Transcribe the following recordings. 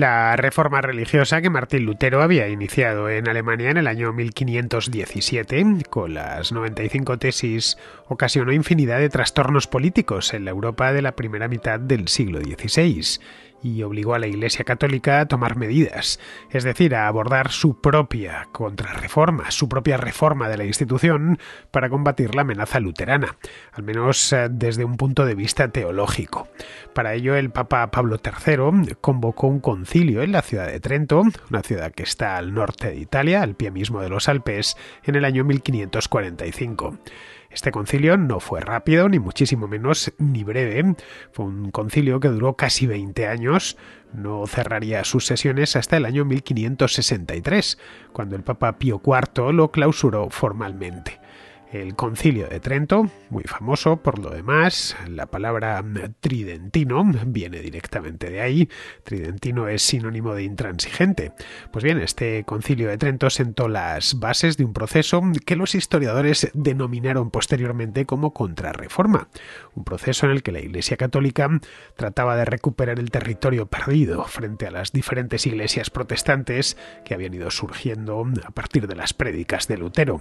la reforma religiosa que Martín Lutero había iniciado en Alemania en el año 1517, con las 95 tesis, ocasionó infinidad de trastornos políticos en la Europa de la primera mitad del siglo XVI y obligó a la Iglesia Católica a tomar medidas, es decir, a abordar su propia contrarreforma, su propia reforma de la institución para combatir la amenaza luterana, al menos eh, desde un punto de vista teológico. Para ello, el Papa Pablo III convocó un concilio en la ciudad de Trento, una ciudad que está al norte de Italia, al pie mismo de los Alpes, en el año 1545. Este concilio no fue rápido, ni muchísimo menos ni breve. Fue un concilio que duró casi 20 años. No cerraría sus sesiones hasta el año 1563, cuando el Papa Pío IV lo clausuró formalmente el concilio de Trento, muy famoso por lo demás, la palabra tridentino viene directamente de ahí, tridentino es sinónimo de intransigente. Pues bien, este concilio de Trento sentó las bases de un proceso que los historiadores denominaron posteriormente como contrarreforma, un proceso en el que la Iglesia Católica trataba de recuperar el territorio perdido frente a las diferentes iglesias protestantes que habían ido surgiendo a partir de las prédicas de Lutero.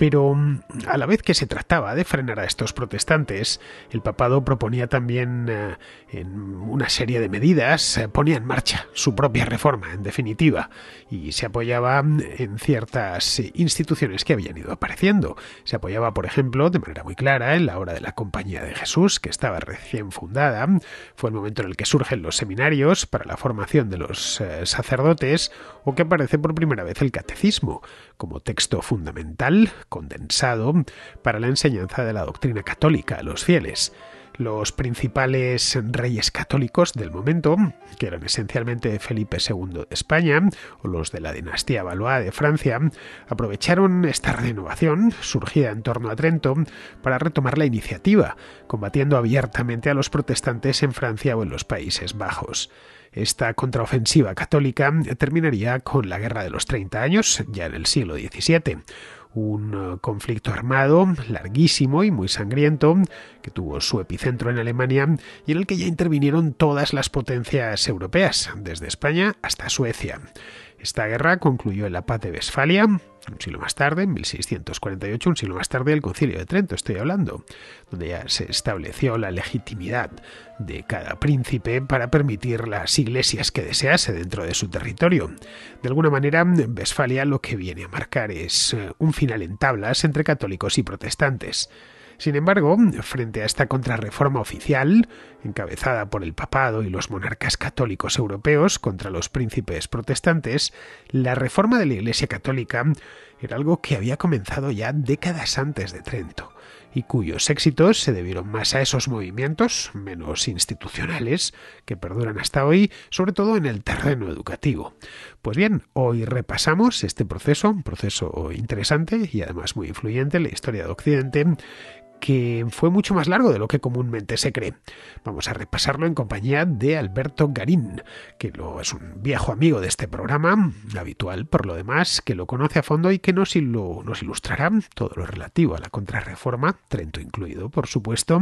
Pero mm, a la vez que se trataba de frenar a estos protestantes, el papado proponía también eh, en una serie de medidas, eh, ponía en marcha su propia reforma, en definitiva, y se apoyaba mm, en ciertas eh, instituciones que habían ido apareciendo. Se apoyaba, por ejemplo, de manera muy clara en la obra de la Compañía de Jesús, que estaba recién fundada. Fue el momento en el que surgen los seminarios para la formación de los sacerdotes, o que aparece por primera vez el catecismo, como texto fundamental, condensado, para la enseñanza de la doctrina católica a los fieles. Los principales reyes católicos del momento, que eran esencialmente Felipe II de España o los de la dinastía Valois de Francia, aprovecharon esta renovación, surgida en torno a Trento, para retomar la iniciativa, combatiendo abiertamente a los protestantes en Francia o en los Países Bajos. Esta contraofensiva católica terminaría con la Guerra de los Treinta años, ya en el siglo XVII un eh, conflicto armado larguísimo y muy sangriento que tuvo su epicentro en Alemania y en el que ya intervinieron todas las potencias europeas, desde España hasta Suecia. Esta guerra concluyó en la paz de Westfalia, un siglo más tarde, en 1648, un siglo más tarde, el Concilio de Trento, estoy hablando, donde ya se estableció la legitimidad de cada príncipe para permitir las iglesias que desease dentro de su territorio. De alguna manera, en Westfalia lo que viene a marcar es eh, un final en tablas entre católicos y protestantes. Sin embargo, frente a esta contrarreforma oficial, encabezada por el papado y los monarcas católicos europeos contra los príncipes protestantes, la reforma de la Iglesia católica era algo que había comenzado ya décadas antes de Trento y cuyos éxitos se debieron más a esos movimientos, menos institucionales, que perduran hasta hoy, sobre todo en el terreno educativo. Pues bien, hoy repasamos este proceso, un proceso interesante y además muy influyente en la historia de Occidente, que fue mucho más largo de lo que comúnmente se cree. Vamos a repasarlo en compañía de Alberto Garín, que es un viejo amigo de este programa, habitual por lo demás, que lo conoce a fondo y que nos, nos ilustrará todo lo relativo a la contrarreforma, Trento incluido, por supuesto,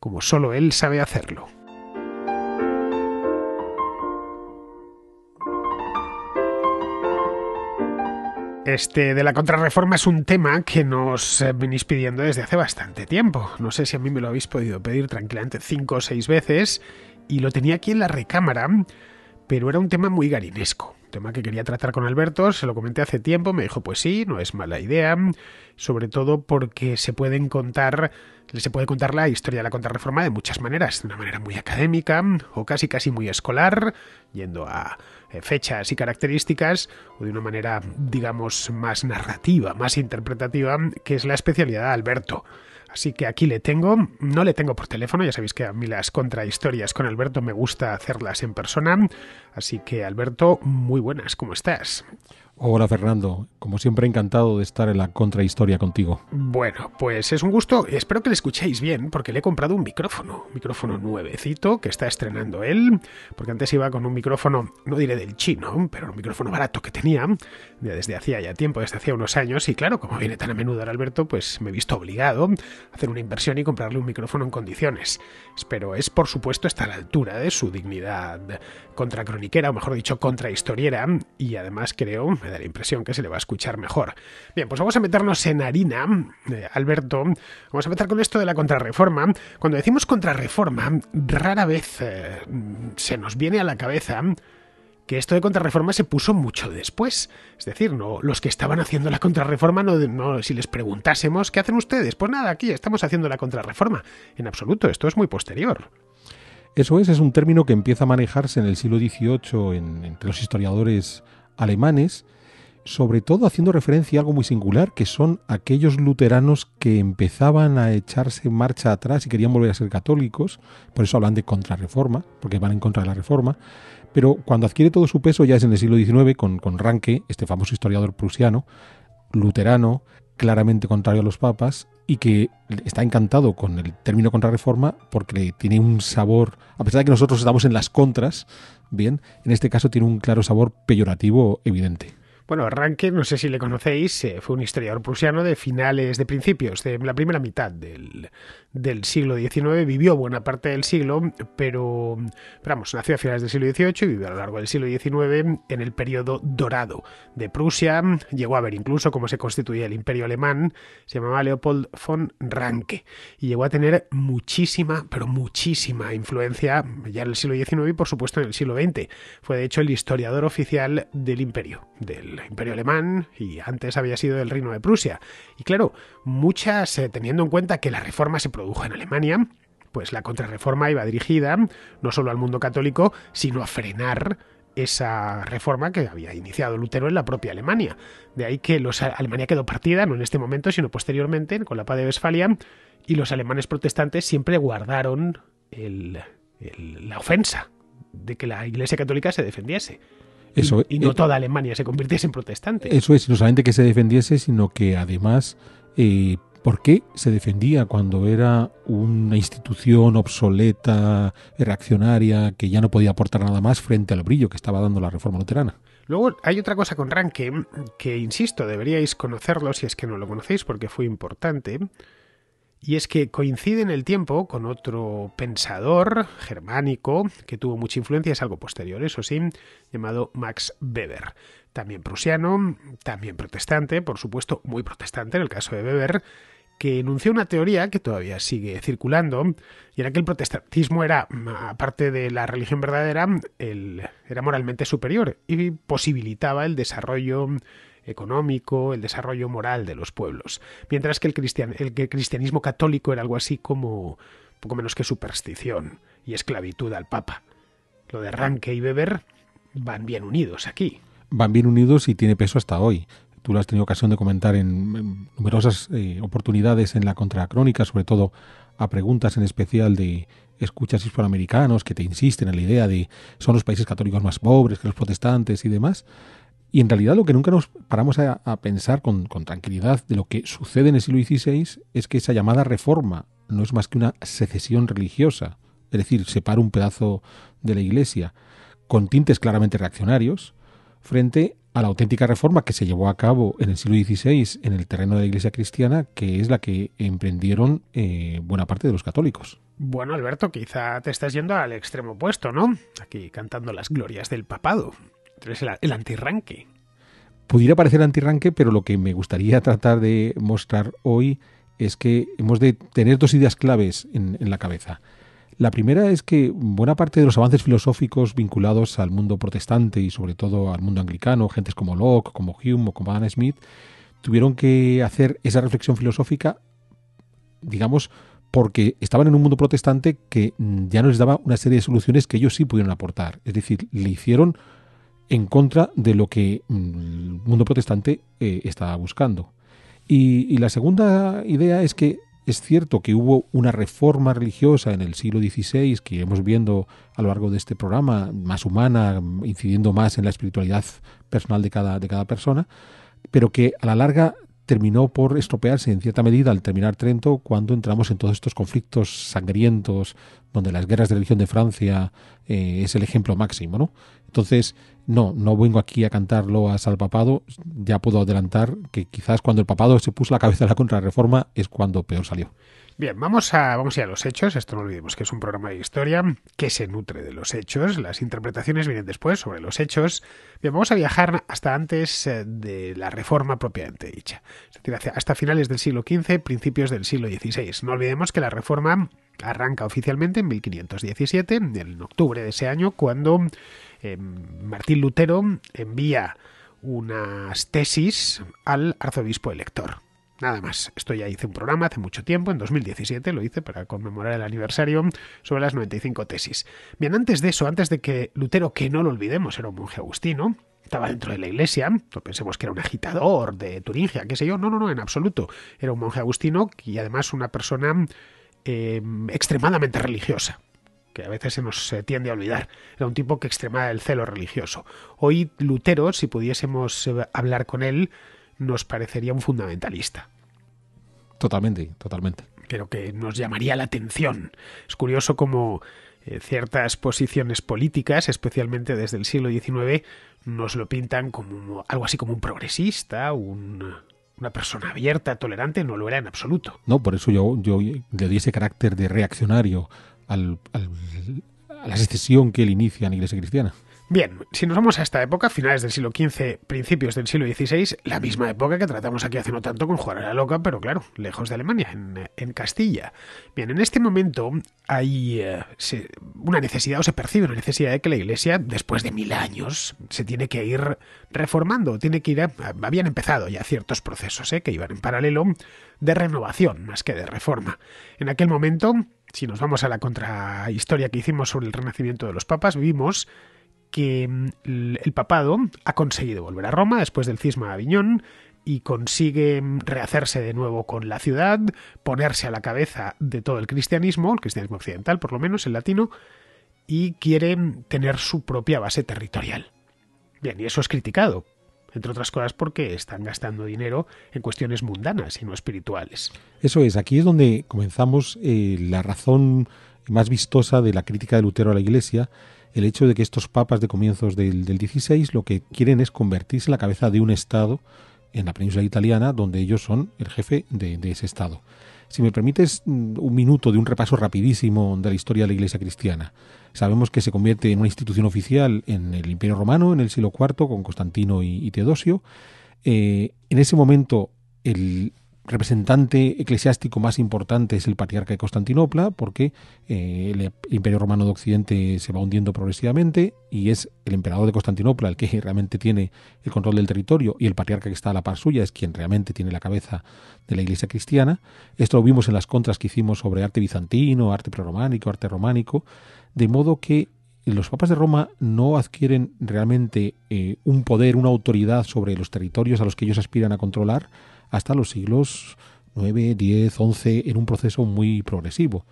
como solo él sabe hacerlo. este de la contrarreforma es un tema que nos eh, venís pidiendo desde hace bastante tiempo. No sé si a mí me lo habéis podido pedir tranquilamente cinco o seis veces y lo tenía aquí en la recámara, pero era un tema muy garinesco tema que quería tratar con Alberto, se lo comenté hace tiempo, me dijo pues sí, no es mala idea, sobre todo porque se pueden contar, se puede contar la historia de la contrarreforma de muchas maneras, de una manera muy académica o casi casi muy escolar, yendo a eh, fechas y características, o de una manera digamos más narrativa, más interpretativa, que es la especialidad de Alberto. Así que aquí le tengo, no le tengo por teléfono, ya sabéis que a mí las contrahistorias con Alberto me gusta hacerlas en persona. Así que Alberto, muy buenas, ¿cómo estás? Hola Fernando, como siempre encantado de estar en la contrahistoria contigo. Bueno, pues es un gusto, espero que le escuchéis bien porque le he comprado un micrófono, micrófono nuevecito que está estrenando él, porque antes iba con un micrófono, no diré del chino, pero un micrófono barato que tenía desde hacía ya tiempo, desde hacía unos años y claro, como viene tan a menudo Alberto, pues me he visto obligado a hacer una inversión y comprarle un micrófono en condiciones. Pero es por supuesto está a la altura de su dignidad contracroniquera, o mejor dicho, contrahistoriera y además creo da la impresión que se le va a escuchar mejor. Bien, pues vamos a meternos en harina, eh, Alberto. Vamos a empezar con esto de la contrarreforma. Cuando decimos contrarreforma, rara vez eh, se nos viene a la cabeza que esto de contrarreforma se puso mucho después. Es decir, no, los que estaban haciendo la contrarreforma, no, si les preguntásemos, ¿qué hacen ustedes? Pues nada, aquí estamos haciendo la contrarreforma. En absoluto, esto es muy posterior. Eso es, es un término que empieza a manejarse en el siglo XVIII entre los historiadores alemanes sobre todo haciendo referencia a algo muy singular, que son aquellos luteranos que empezaban a echarse marcha atrás y querían volver a ser católicos, por eso hablan de contrarreforma, porque van en contra de la reforma, pero cuando adquiere todo su peso ya es en el siglo XIX con, con Ranke, este famoso historiador prusiano, luterano, claramente contrario a los papas, y que está encantado con el término contrarreforma porque tiene un sabor, a pesar de que nosotros estamos en las contras, bien, en este caso tiene un claro sabor peyorativo evidente. Bueno, Ranke, no sé si le conocéis, eh, fue un historiador prusiano de finales, de principios, de la primera mitad del, siglo XIX. Vivió buena parte del siglo, pero, vamos, nació a finales del siglo XVIII y vivió a lo largo del siglo XIX en el periodo dorado de Prusia. Llegó a ver incluso cómo se constituía el imperio alemán. Se llamaba Leopold von Ranke y llegó a tener muchísima, pero muchísima influencia ya en el siglo XIX y, por supuesto, en el siglo XX. Fue, de hecho, el historiador oficial del imperio, del Imperio Alemán y antes había sido el Reino de Prusia. Y claro, muchas, eh, teniendo en cuenta que la reforma se produjo en Alemania, pues la contrarreforma iba dirigida no solo al mundo católico, sino a frenar esa reforma que había iniciado Lutero en la propia Alemania. De ahí que Alemania quedó partida, no en este momento, sino posteriormente, con la paz de Westfalia, y los alemanes protestantes siempre guardaron la ofensa de que la Iglesia Católica se defendiese y, no eh, toda Alemania se convirtiese en protestante. Eso es, no solamente que se defendiese, sino que además, eh, ¿por qué se defendía cuando era una institución obsoleta, reaccionaria, que ya no podía aportar nada más frente al brillo que estaba dando la reforma luterana? Luego hay otra cosa con Ranke que, insisto, deberíais conocerlo si es que no lo conocéis porque fue importante y es que coincide en el tiempo con otro pensador germánico que tuvo mucha influencia, es algo posterior, eso sí, llamado Max Weber. También prusiano, también protestante, por supuesto, muy protestante en el caso de Weber, que enunció una teoría que todavía sigue circulando, y era que el protestantismo era, aparte de la religión verdadera, era moralmente superior y posibilitaba el desarrollo económico, el desarrollo moral de los pueblos, mientras que el, el cristianismo católico era algo así como poco menos que superstición y esclavitud al Papa. Lo de arranque y beber van bien unidos aquí. Van bien unidos y tiene peso hasta hoy. Tú lo has tenido ocasión de comentar en, numerosas eh, oportunidades en la contracrónica, sobre todo a preguntas en especial de escuchas hispanoamericanos que te insisten en la idea de son los países católicos más pobres que los protestantes y demás. Y en realidad lo que nunca nos paramos a, pensar con, tranquilidad de lo que sucede en el siglo XVI es que esa llamada reforma no es más que una secesión religiosa, es decir, separa un pedazo de la Iglesia con tintes claramente reaccionarios frente a la auténtica reforma que se llevó a cabo en el siglo XVI en el terreno de la Iglesia cristiana, que es la que emprendieron eh, buena parte de los católicos. Bueno, Alberto, quizá te estás yendo al extremo opuesto, ¿no? Aquí cantando las glorias del papado el, antirranque. Pudiera parecer antirranque, pero lo que me gustaría tratar de mostrar hoy es que hemos de tener dos ideas claves en, la cabeza. La primera es que buena parte de los avances filosóficos vinculados al mundo protestante y sobre todo al mundo anglicano, gentes como Locke, como Hume o como Adam Smith, tuvieron que hacer esa reflexión filosófica, digamos, porque estaban en un mundo protestante que ya no les daba una serie de soluciones que ellos sí pudieron aportar. Es decir, le hicieron en contra de lo que mm, el mundo protestante estaba eh, está buscando. Y, la segunda idea es que es cierto que hubo una reforma religiosa en el siglo XVI que hemos viendo a lo largo de este programa, más humana, incidiendo más en la espiritualidad personal de cada, de cada persona, pero que a la larga terminó por estropearse en cierta medida al terminar Trento cuando entramos en todos estos conflictos sangrientos donde las guerras de religión de Francia eh, es el ejemplo máximo, ¿no? Entonces no, no vengo aquí a loas al papado, ya puedo adelantar que quizás cuando el papado se puso la cabeza en la contrarreforma es cuando peor salió. Bien, vamos a, vamos a, ir a los hechos. Esto no olvidemos que es un programa de historia que se nutre de los hechos. Las interpretaciones vienen después sobre los hechos. Bien, vamos a viajar hasta antes eh, de la reforma propiamente dicha. Es decir, hasta finales del siglo XV, principios del siglo XVI. No olvidemos que la reforma arranca oficialmente en 1517, en octubre de ese año, cuando eh, Martín Lutero envía unas tesis al arzobispo elector. Nada más, esto ya hice un programa hace mucho tiempo, en 2017 lo hice para conmemorar el aniversario sobre las 95 tesis. Bien, antes de eso, antes de que Lutero, que no lo olvidemos, era un monje agustino, estaba dentro de la iglesia, no pensemos que era un agitador de Turingia, qué sé yo, no, no, no, en absoluto. Era un monje agustino y además una persona eh, extremadamente religiosa que a veces se nos tiende a olvidar. Era un tipo que extremaba el celo religioso. Hoy Lutero, si pudiésemos eh, hablar con él, nos parecería un fundamentalista. Totalmente, totalmente. Pero que nos llamaría la atención. Es curioso cómo eh, ciertas posiciones políticas, especialmente desde el siglo XIX, nos lo pintan como algo así como un progresista, una persona abierta, tolerante, no lo era en absoluto. No, por eso yo, yo le di ese carácter de reaccionario a la secesión que él inicia en la Iglesia cristiana. Bien, si nos vamos a esta época, finales del siglo XV, principios del siglo XVI, la misma época que tratamos aquí hace no tanto con a la Loca, pero claro, lejos de Alemania, en, Castilla. Bien, en este momento hay eh, una necesidad, o se percibe una necesidad de que la Iglesia, después de mil años, se tiene que ir reformando, tiene que ir... habían empezado ya ciertos procesos eh, que iban en paralelo de renovación más que de reforma. En aquel momento si nos vamos a la contrahistoria que hicimos sobre el renacimiento de los papas, vimos que mm, el papado ha conseguido volver a Roma después del cisma de Aviñón y consigue mm, rehacerse de nuevo con la ciudad, ponerse a la cabeza de todo el cristianismo, el cristianismo occidental por lo menos, el latino, y quiere mm, tener su propia base territorial. Bien, y eso es criticado entre otras cosas porque están gastando dinero en cuestiones mundanas y no espirituales. Eso es, aquí es donde comenzamos eh, la razón más vistosa de la crítica de Lutero a la Iglesia, el hecho de que estos papas de comienzos del, del lo que quieren es convertirse en la cabeza de un Estado en la península italiana, donde ellos son el jefe de, de ese Estado. Si me permites mm, un minuto de un repaso rapidísimo de la historia de la Iglesia cristiana. Sabemos que se convierte en una institución oficial en el Imperio Romano, en el siglo IV, con Constantino y, Teodosio. Eh, en ese momento, el representante eclesiástico más importante es el patriarca de Constantinopla, porque eh, el Imperio Romano de Occidente se va hundiendo progresivamente y es el emperador de Constantinopla el que realmente tiene el control del territorio y el patriarca que está a la par suya es quien realmente tiene la cabeza de la Iglesia cristiana. Esto lo vimos en las contras que hicimos sobre arte bizantino, arte prerrománico, arte románico de modo que los papas de Roma no adquieren realmente eh, un poder, una autoridad sobre los territorios a los que ellos aspiran a controlar hasta los siglos 9, 10, 11, en un proceso muy progresivo.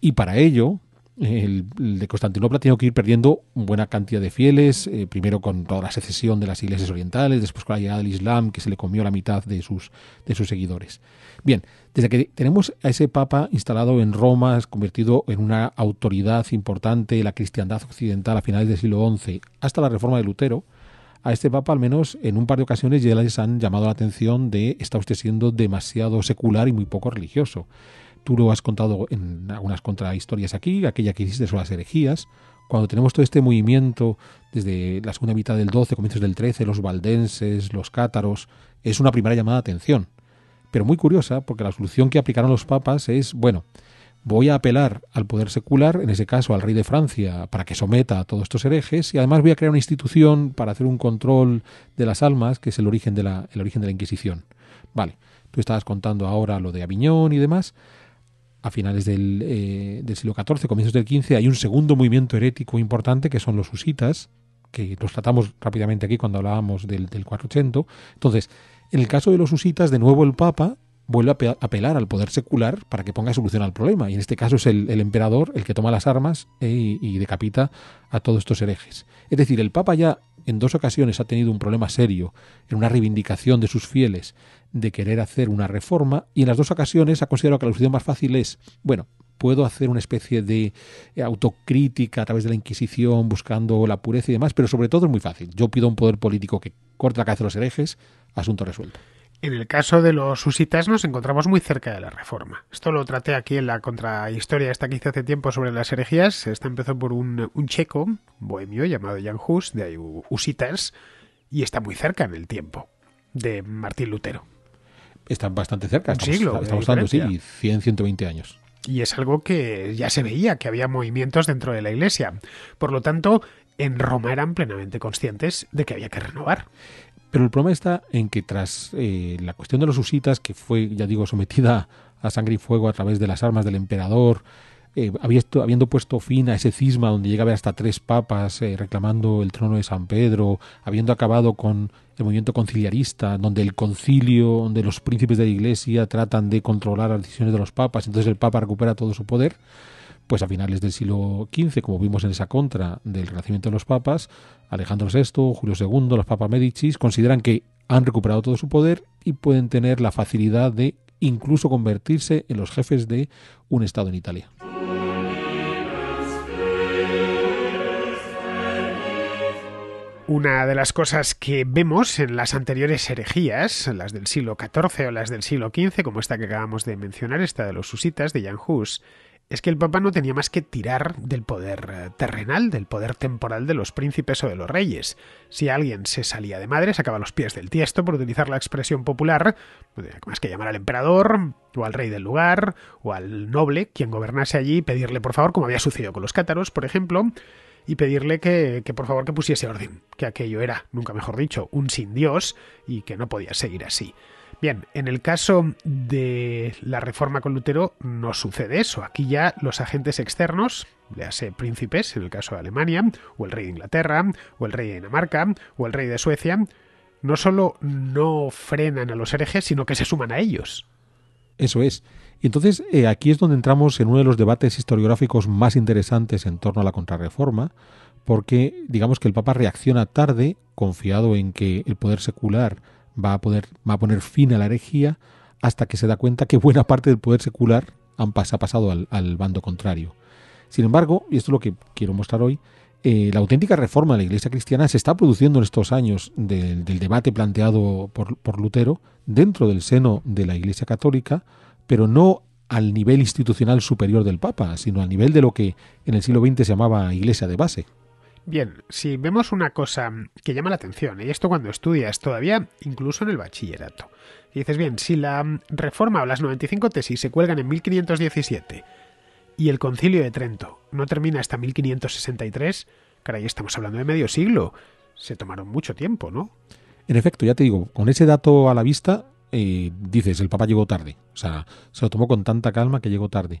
Y para ello, el, de Constantinopla tenido que ir perdiendo buena cantidad de fieles, eh, primero con toda la secesión de las iglesias orientales, después con la llegada del Islam, que se le comió la mitad de sus, de sus seguidores. Bien, desde que tenemos a ese Papa instalado en Roma, convertido en una autoridad importante, la cristiandad occidental a finales del siglo XI, hasta la reforma de Lutero, a este Papa, al menos en un par de ocasiones, ya les han llamado la atención de está usted siendo demasiado secular y muy poco religioso tú lo has contado en algunas contrahistorias aquí, aquella que hiciste sobre las herejías, cuando tenemos todo este movimiento desde la segunda mitad del 12, comienzos del 13, los valdenses, los cátaros, es una primera llamada de atención, pero muy curiosa porque la solución que aplicaron los papas es, bueno, voy a apelar al poder secular, en ese caso al rey de Francia, para que someta a todos estos herejes, y además voy a crear una institución para hacer un control de las almas, que es el origen de la, el origen de la Inquisición. Vale, tú estabas contando ahora lo de Aviñón y demás, a finales del, eh, siglo XIV, comienzos del XV, hay un segundo movimiento herético importante que son los husitas, que los tratamos rápidamente aquí cuando hablábamos del, del Entonces, en el caso de los husitas, de nuevo el Papa vuelve a apelar al poder secular para que ponga solución al problema. Y en este caso es el, emperador el que toma las armas eh, y, decapita a todos estos herejes. Es decir, el Papa ya en dos ocasiones ha tenido un problema serio en una reivindicación de sus fieles de querer hacer una reforma y en las dos ocasiones ha considerado que la solución más fácil es, bueno, puedo hacer una especie de eh, autocrítica a través de la Inquisición, buscando la pureza y demás, pero sobre todo es muy fácil. Yo pido a un poder político que corte la cabeza de los herejes, asunto resuelto. En el caso de los usitas nos encontramos muy cerca de la reforma. Esto lo traté aquí en la contrahistoria esta que hice hace tiempo sobre las herejías. Esta empezó por un, checo, bohemio llamado Jan Hus, de usitas, y está muy cerca en el tiempo de Martín Lutero. Está bastante cerca. siglo. Estamos hablando, sí, 100, 120 años. Y es algo que ya se veía, que había movimientos dentro de la Iglesia. Por lo tanto, en Roma eran plenamente conscientes de que había que renovar. Pero el problema está en que tras eh, la cuestión de los husitas, que fue, ya digo, sometida a sangre y fuego a través de las armas del emperador, eh, habiendo, puesto fin a ese cisma donde haber hasta tres papas eh, reclamando el trono de San Pedro, habiendo acabado con el movimiento conciliarista, donde el concilio, donde los príncipes de la iglesia tratan de controlar las decisiones de los papas, entonces el papa recupera todo su poder, pues a finales del siglo XV, como vimos en esa contra del renacimiento de los papas, Alejandro VI, Julio II, los papas Medicis consideran que han recuperado todo su poder y pueden tener la facilidad de incluso convertirse en los jefes de un Estado en Italia. Una de las cosas que vemos en las anteriores herejías, las del siglo XIV o las del siglo XV, como esta que acabamos de mencionar, esta de los susitas de Jan Hus, es que el Papa no tenía más que tirar del poder eh, terrenal, del poder temporal de los príncipes o de los reyes. Si alguien se salía de madre, sacaba los pies del tiesto, por utilizar la expresión popular, no más que llamar al emperador, o al rey del lugar, o al noble, quien gobernase allí, y pedirle por favor, como había sucedido con los cátaros, por ejemplo, y pedirle que, que por favor que pusiese orden, que aquello era, nunca mejor dicho, un sin Dios y que no podía seguir así. Bien, en el caso de la reforma con Lutero no sucede eso. Aquí ya los agentes externos, ya príncipes en el caso de Alemania, o el rey de Inglaterra, o el rey de Dinamarca, o el rey de Suecia, no solo no frenan a los herejes, sino que se suman a ellos. Eso es. Entonces, eh, aquí es donde entramos en uno de los debates historiográficos más interesantes en torno a la contrarreforma, porque digamos que el Papa reacciona tarde, confiado en que el poder secular va a, poder, va a poner fin a la herejía hasta que se da cuenta que buena parte del poder secular han ha pasado al, bando contrario. Sin embargo, y esto es lo que quiero mostrar hoy, eh, la auténtica reforma de la Iglesia cristiana se está produciendo en estos años del, debate planteado por, por Lutero dentro del seno de la Iglesia católica, pero no al nivel institucional superior del Papa, sino al nivel de lo que en el siglo XX se llamaba Iglesia de base. Bien, si vemos una cosa que llama la atención, y esto cuando estudias todavía, incluso en el bachillerato, y dices, bien, si la reforma o las 95 tesis se cuelgan en 1517 y el concilio de Trento no termina hasta 1563, caray, estamos hablando de medio siglo, se tomaron mucho tiempo, ¿no? En efecto, ya te digo, con ese dato a la vista, eh, dices, el Papa llegó tarde, o sea, se lo tomó con tanta calma que llegó tarde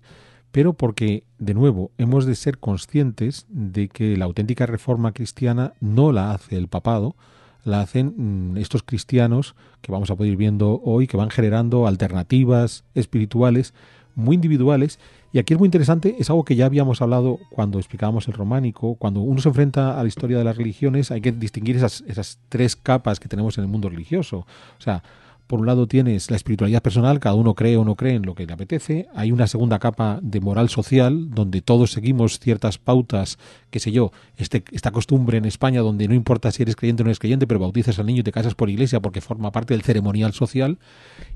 pero porque, de nuevo, hemos de ser conscientes de que la auténtica reforma cristiana no la hace el papado, la hacen mm, estos cristianos que vamos a poder ir viendo hoy, que van generando alternativas espirituales muy individuales. Y aquí es muy interesante, es algo que ya habíamos hablado cuando explicábamos el románico, cuando uno se enfrenta a la historia de las religiones hay que distinguir esas, esas tres capas que tenemos en el mundo religioso. O sea, por un lado tienes la espiritualidad personal, cada uno cree o no cree en lo que le apetece, hay una segunda capa de moral social, donde todos seguimos ciertas pautas, qué sé yo, este, esta costumbre en España donde no importa si eres creyente o no eres creyente, pero bautizas al niño y te casas por iglesia porque forma parte del ceremonial social,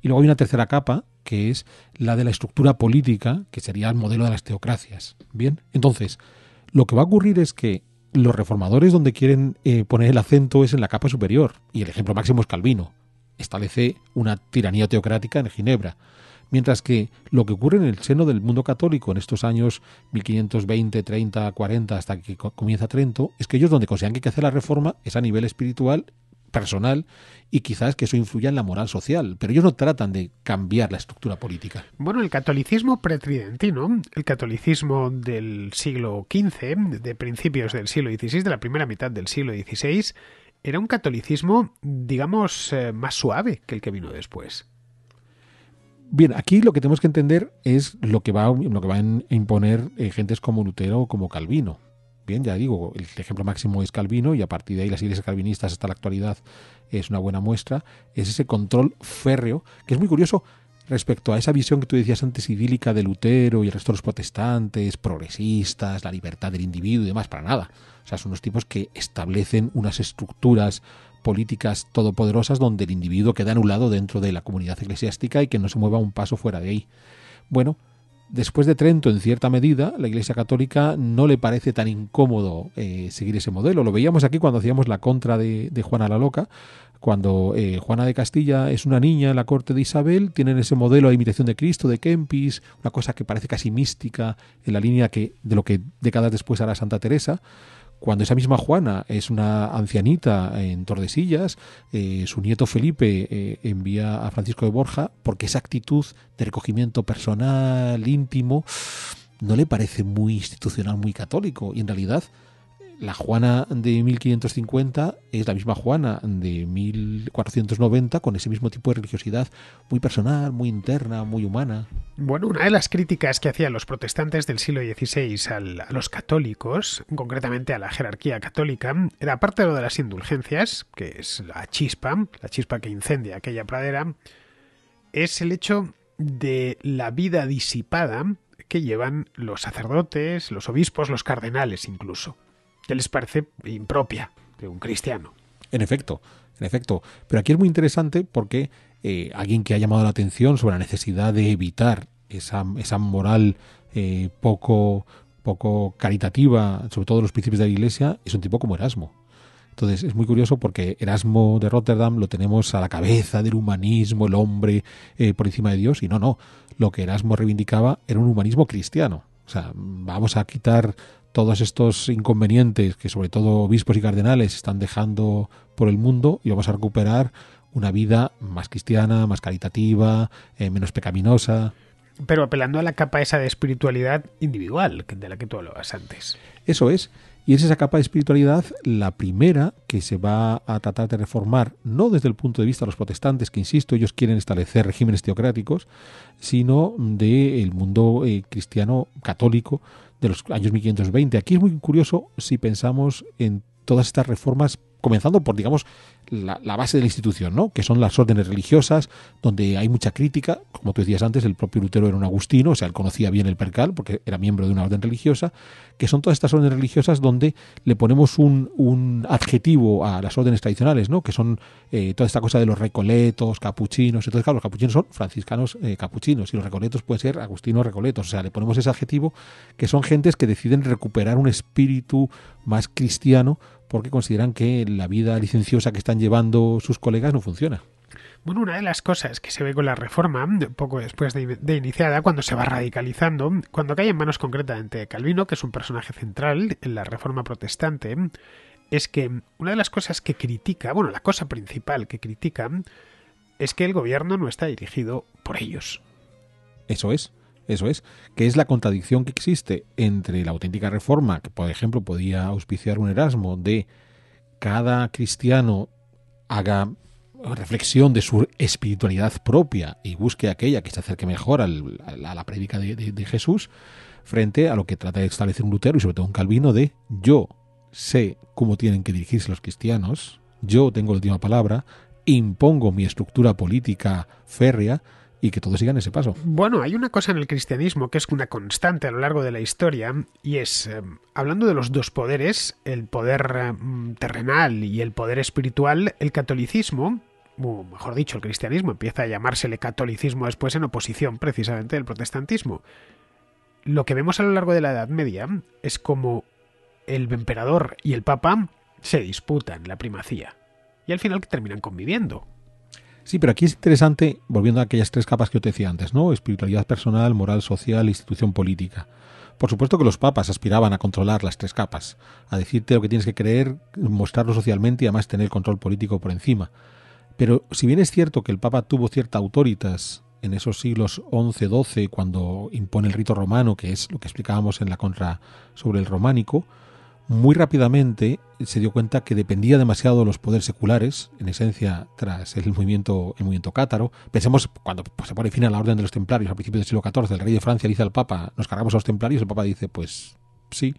y luego hay una tercera capa, que es la de la estructura política, que sería el modelo de las teocracias. Bien, entonces, lo que va a ocurrir es que los reformadores donde quieren eh, poner el acento es en la capa superior, y el ejemplo máximo es Calvino establece una tiranía teocrática en Ginebra. Mientras que lo que ocurre en el seno del mundo católico en estos años 1520, 30, 40, hasta que comienza Trento, es que ellos donde consideran que hay que hacer la reforma es a nivel espiritual, personal, y quizás que eso influya en la moral social. Pero ellos no tratan de cambiar la estructura política. Bueno, el catolicismo pretridentino, el catolicismo del siglo XV, de principios del siglo XVI, de la primera mitad del siglo XVI, era un catolicismo, digamos, eh, más suave que el que vino después. Bien, aquí lo que tenemos que entender es lo que va, lo que va a imponer eh, gentes como Lutero o como Calvino. Bien, ya digo, el ejemplo máximo es Calvino y a partir de ahí las iglesias calvinistas hasta la actualidad es una buena muestra. Es ese control férreo, que es muy curioso respecto a esa visión que tú decías antes idílica de Lutero y el resto de los protestantes, progresistas, la libertad del individuo y demás, para nada. O sea, son unos tipos que establecen unas estructuras políticas todopoderosas donde el individuo queda anulado dentro de la comunidad eclesiástica y que no se mueva un paso fuera de ahí. Bueno, Después de Trento, en cierta medida, la Iglesia Católica no le parece tan incómodo eh, seguir ese modelo. Lo veíamos aquí cuando hacíamos la contra de, Juana la Loca, cuando eh, Juana de Castilla es una niña en la corte de Isabel, tienen ese modelo de imitación de Cristo, de Kempis, una cosa que parece casi mística en la línea que, de lo que décadas después hará Santa Teresa. Cuando esa misma Juana es una ancianita en Tordesillas, eh, su nieto Felipe eh, envía a Francisco de Borja porque esa actitud de recogimiento personal, íntimo, no le parece muy institucional, muy católico. Y en realidad la Juana de 1550 es la misma Juana de 1490 con ese mismo tipo de religiosidad muy personal, muy interna, muy humana. Bueno, una de las críticas que hacían los protestantes del siglo XVI a los católicos, concretamente a la jerarquía católica, era aparte de lo de las indulgencias, que es la chispa, la chispa que incendia aquella pradera, es el hecho de la vida disipada que llevan los sacerdotes, los obispos, los cardenales incluso les parece impropia de un cristiano? En efecto, en efecto. Pero aquí es muy interesante porque eh, alguien que ha llamado la atención sobre la necesidad de evitar esa, esa moral eh, poco, poco caritativa, sobre todo los principios de la Iglesia, es un tipo como Erasmo. Entonces es muy curioso porque Erasmo de Rotterdam lo tenemos a la cabeza del humanismo, el hombre eh, por encima de Dios, y no, no, lo que Erasmo reivindicaba era un humanismo cristiano. O sea, vamos a quitar todos estos inconvenientes que sobre todo obispos y cardenales están dejando por el mundo y vamos a recuperar una vida más cristiana, más caritativa, eh, menos pecaminosa. Pero apelando a la capa esa de espiritualidad individual, de la que tú hablabas antes. Eso es. Y es esa capa de espiritualidad la primera que se va a tratar de reformar, no desde el punto de vista de los protestantes, que insisto, ellos quieren establecer regímenes teocráticos, sino del mundo eh, cristiano católico, de los años 1520. Aquí es muy curioso si pensamos en todas estas reformas comenzando por, digamos, la, base de la institución, ¿no? que son las órdenes religiosas, donde hay mucha crítica. Como tú decías antes, el propio Lutero era un agustino, o sea, él conocía bien el percal porque era miembro de una orden religiosa, que son todas estas órdenes religiosas donde le ponemos un, adjetivo a las órdenes tradicionales, ¿no? que son eh, toda esta cosa de los recoletos, capuchinos. Entonces, claro, los capuchinos son franciscanos eh, capuchinos y los recoletos pueden ser agustinos recoletos. O sea, le ponemos ese adjetivo que son gentes que deciden recuperar un espíritu más cristiano porque consideran que la vida licenciosa que están llevando sus colegas no funciona. Bueno, una de las cosas que se ve con la reforma, poco después de, iniciada, cuando se va radicalizando, cuando cae en manos concretamente de Calvino, que es un personaje central en la reforma protestante, es que una de las cosas que critica, bueno, la cosa principal que critica, es que el gobierno no está dirigido por ellos. Eso es. Eso es, que es la contradicción que existe entre la auténtica reforma, que por ejemplo podía auspiciar un Erasmo, de cada cristiano haga reflexión de su espiritualidad propia y busque aquella que se acerque mejor a la prédica de, de Jesús, frente a lo que trata de establecer un Lutero y sobre todo un Calvino de yo sé cómo tienen que dirigirse los cristianos, yo tengo la última palabra, impongo mi estructura política férrea, y que todos sigan ese paso. Bueno, hay una cosa en el cristianismo que es una constante a lo largo de la historia y es, eh, hablando de los dos poderes, el poder eh, terrenal y el poder espiritual, el catolicismo o mejor dicho, el cristianismo empieza a llamársele catolicismo después en oposición precisamente del protestantismo. Lo que vemos a lo largo de la Edad Media es como el emperador y el papa se disputan la primacía y al final terminan conviviendo. Sí, pero aquí es interesante, volviendo a aquellas tres capas que yo te decía antes, ¿no? Espiritualidad personal, moral social, institución política. Por supuesto que los papas aspiraban a controlar las tres capas, a decirte lo que tienes que creer, mostrarlo socialmente y además tener control político por encima. Pero si bien es cierto que el papa tuvo cierta autoritas en esos siglos XI-XII, cuando impone el rito romano, que es lo que explicábamos en la contra sobre el románico, muy rápidamente se dio cuenta que dependía demasiado de los poderes seculares, en esencia tras el movimiento, el movimiento cátaro. Pensemos, cuando pues, se pone fin a la orden de los templarios a principios del siglo XIV, el rey de Francia dice al Papa, nos cargamos a los templarios, el Papa dice, pues sí,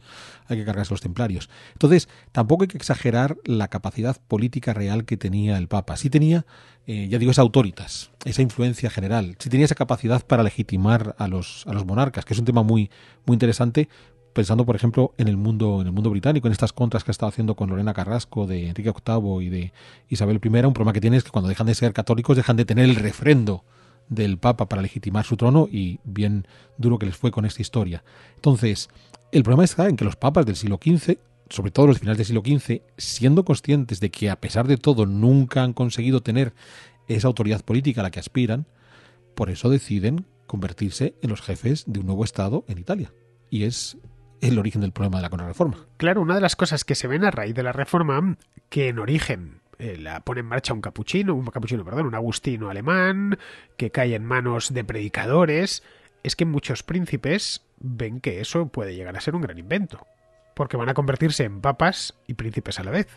hay que cargarse a los templarios. Entonces, tampoco hay que exagerar la capacidad política real que tenía el Papa. Sí tenía, eh, ya digo, esa autoritas, esa influencia general. Sí tenía esa capacidad para legitimar a los, a los monarcas, que es un tema muy, muy interesante, pensando, por ejemplo, en el mundo, en el mundo británico, en estas contras que ha estado haciendo con Lorena Carrasco, de Enrique VIII y de Isabel I, un problema que tiene es que cuando dejan de ser católicos dejan de tener el refrendo del Papa para legitimar su trono y bien duro que les fue con esta historia. Entonces, el problema está en que los papas del siglo XV, sobre todo los finales del siglo XV, siendo conscientes de que a pesar de todo nunca han conseguido tener esa autoridad política a la que aspiran, por eso deciden convertirse en los jefes de un nuevo Estado en Italia. Y es el origen del problema de la reforma Claro, una de las cosas que se ven a raíz de la reforma, que en origen eh, la pone en marcha un capuchino, un capuchino, perdón, un agustino alemán, que cae en manos de predicadores, es que muchos príncipes ven que eso puede llegar a ser un gran invento, porque van a convertirse en papas y príncipes a la vez.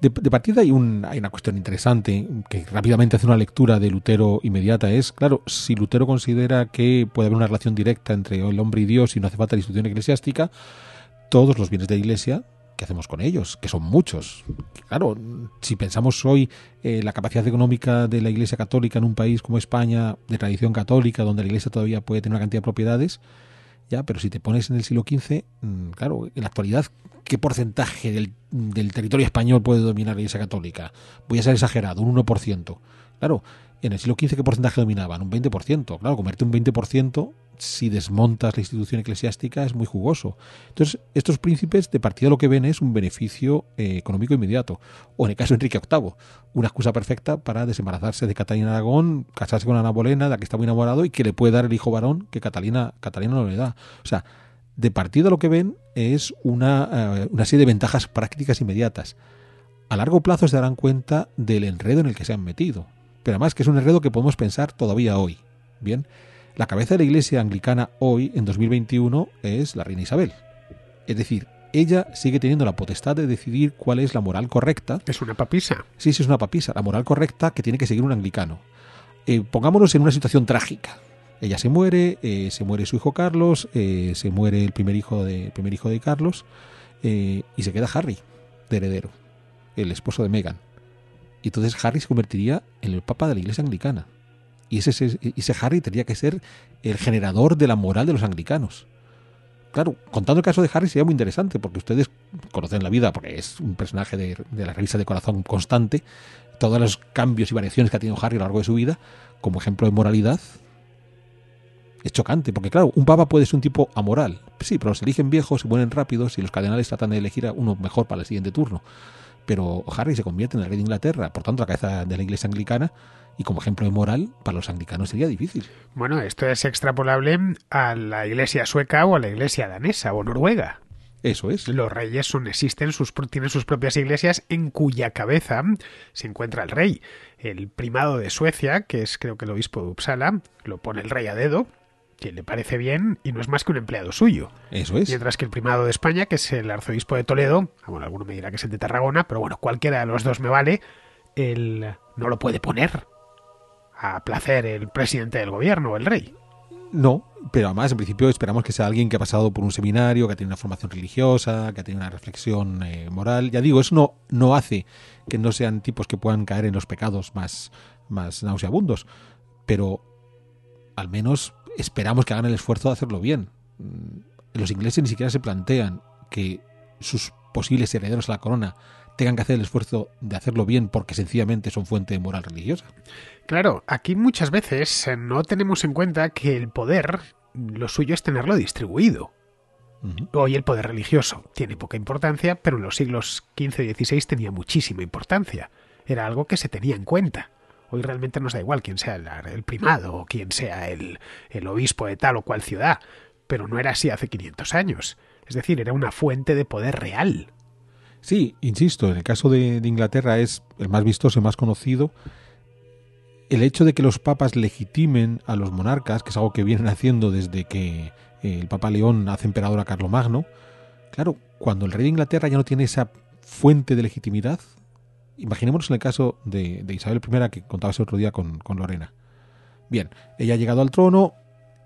De, partida hay, hay una cuestión interesante que rápidamente hace una lectura de Lutero inmediata. Es, claro, si Lutero considera que puede haber una relación directa entre el hombre y Dios y no hace falta la institución eclesiástica, todos los bienes de la Iglesia ¿qué hacemos con ellos? Que son muchos. Claro, si pensamos hoy en eh, la capacidad económica de la Iglesia Católica en un país como España, de tradición católica, donde la Iglesia todavía puede tener una cantidad de propiedades, ya, pero si te pones en el siglo XV, mm, claro, en la actualidad, ¿qué porcentaje del, del territorio español puede dominar la Iglesia Católica? Voy a ser exagerado, un 1%. Claro, en el siglo XV qué porcentaje dominaban, un 20%. Claro, comerte un 20% si desmontas la institución eclesiástica es muy jugoso. Entonces, estos príncipes de partida lo que ven es un beneficio eh, económico inmediato, o en el caso de Enrique VIII, una excusa perfecta para desembarazarse de Catalina Aragón, casarse con Ana Bolena, de la que está muy enamorado, y que le puede dar el hijo varón que Catalina, Catalina no le da. O sea, de partida lo que ven es una, eh, una serie de ventajas prácticas inmediatas. A largo plazo se darán cuenta del enredo en el que se han metido pero además que es un enredo que podemos pensar todavía hoy. Bien, la cabeza de la Iglesia anglicana hoy, en 2021, es la reina Isabel. Es decir, ella sigue teniendo la potestad de decidir cuál es la moral correcta. Es una papisa. Sí, sí, es una papisa. La moral correcta que tiene que seguir un anglicano. Eh, pongámonos en una situación trágica. Ella se muere, eh, se muere su hijo Carlos, eh, se muere el primer hijo de, primer hijo de Carlos y se queda Harry de heredero, el esposo de Meghan. Y entonces Harry se convertiría en el Papa de la Iglesia Anglicana. Y ese, Harry tendría que ser el generador de la moral de los anglicanos. Claro, contando el caso de Harry sería muy interesante, porque ustedes conocen la vida, porque es un personaje de, la revista de corazón constante, todos los cambios y variaciones que ha tenido Harry a lo largo de su vida, como ejemplo de moralidad, es chocante, porque claro, un papa puede ser un tipo amoral. Sí, pero los eligen viejos, se mueren rápidos y los cardenales tratan de elegir a uno mejor para el siguiente turno pero Harry se convierte en el rey de Inglaterra, por tanto la cabeza de la iglesia anglicana, y como ejemplo de moral para los anglicanos sería difícil. Bueno, esto es extrapolable a la iglesia sueca o a la iglesia danesa o noruega. Eso es. Los reyes son, existen, sus, tienen sus propias iglesias en cuya cabeza se encuentra el rey. El primado de Suecia, que es creo que el obispo de Uppsala, lo pone el rey a dedo, que le parece bien y no es más que un empleado suyo. Eso es. Mientras que el primado de España, que es el arzobispo de Toledo, ah, bueno, alguno me dirá que es el de Tarragona, pero bueno, cualquiera de los dos me vale, él no lo puede poner a placer el presidente del gobierno, o el rey. No, pero además en principio esperamos que sea alguien que ha pasado por un seminario, que ha tenido una formación religiosa, que ha tenido una reflexión eh, moral. Ya digo, eso no, no hace que no sean tipos que puedan caer en los pecados más, más nauseabundos, pero al menos esperamos que hagan el esfuerzo de hacerlo bien. Mm, los ingleses ni siquiera se plantean que sus posibles herederos a la corona tengan que hacer el esfuerzo de hacerlo bien porque sencillamente son fuente de moral religiosa. Claro, aquí muchas veces eh, no tenemos en cuenta que el poder, lo suyo es tenerlo distribuido. Hoy el poder religioso tiene poca importancia, pero en los siglos XV y XVI tenía muchísima importancia. Era algo que se tenía en cuenta. Hoy realmente nos da igual quién sea el, primado o quién sea el, obispo de tal o cual ciudad, pero no era así hace 500 años. Es decir, era una fuente de poder real. Sí, insisto, en el caso de, de, Inglaterra es el más vistoso y más conocido. El hecho de que los papas legitimen a los monarcas, que es algo que vienen haciendo desde que eh, el Papa León hace emperador a Carlomagno, claro, cuando el rey de Inglaterra ya no tiene esa fuente de legitimidad, imaginémonos en el caso de, Isabel I que contaba el otro día con, Lorena. Bien, ella ha llegado al trono,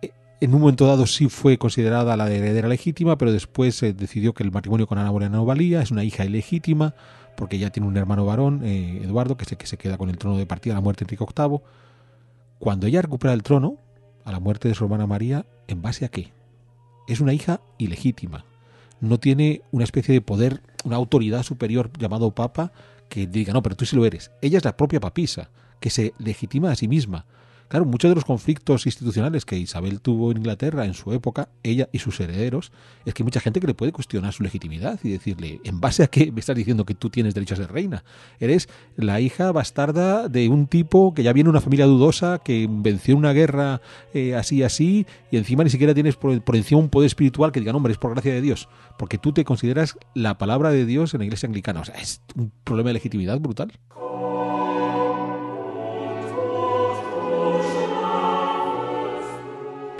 eh, en un momento dado sí fue considerada la heredera legítima, pero después se eh, decidió que el matrimonio con Ana Morena no valía, es una hija ilegítima, porque ella tiene un hermano varón, eh, Eduardo, que es que se queda con el trono de partida a la muerte de Enrique VIII. Cuando ella recupera el trono, a la muerte de su hermana María, ¿en base a qué? Es una hija ilegítima. No tiene una especie de poder, una autoridad superior llamado Papa, que diga, no, pero tú sí lo eres. Ella es la propia papisa, que se legitima a sí misma Claro, muchos de los conflictos institucionales que Isabel tuvo en Inglaterra en su época, ella y sus herederos, es que hay mucha gente que le puede cuestionar su legitimidad y decirle, ¿en base a qué me estás diciendo que tú tienes derechos de reina? Eres la hija bastarda de un tipo que ya viene de una familia dudosa, que venció una guerra eh, así, así, y encima ni siquiera tienes por, encima un poder espiritual que diga, no, hombre, es por gracia de Dios, porque tú te consideras la palabra de Dios en la iglesia anglicana. O sea, es un problema de legitimidad brutal.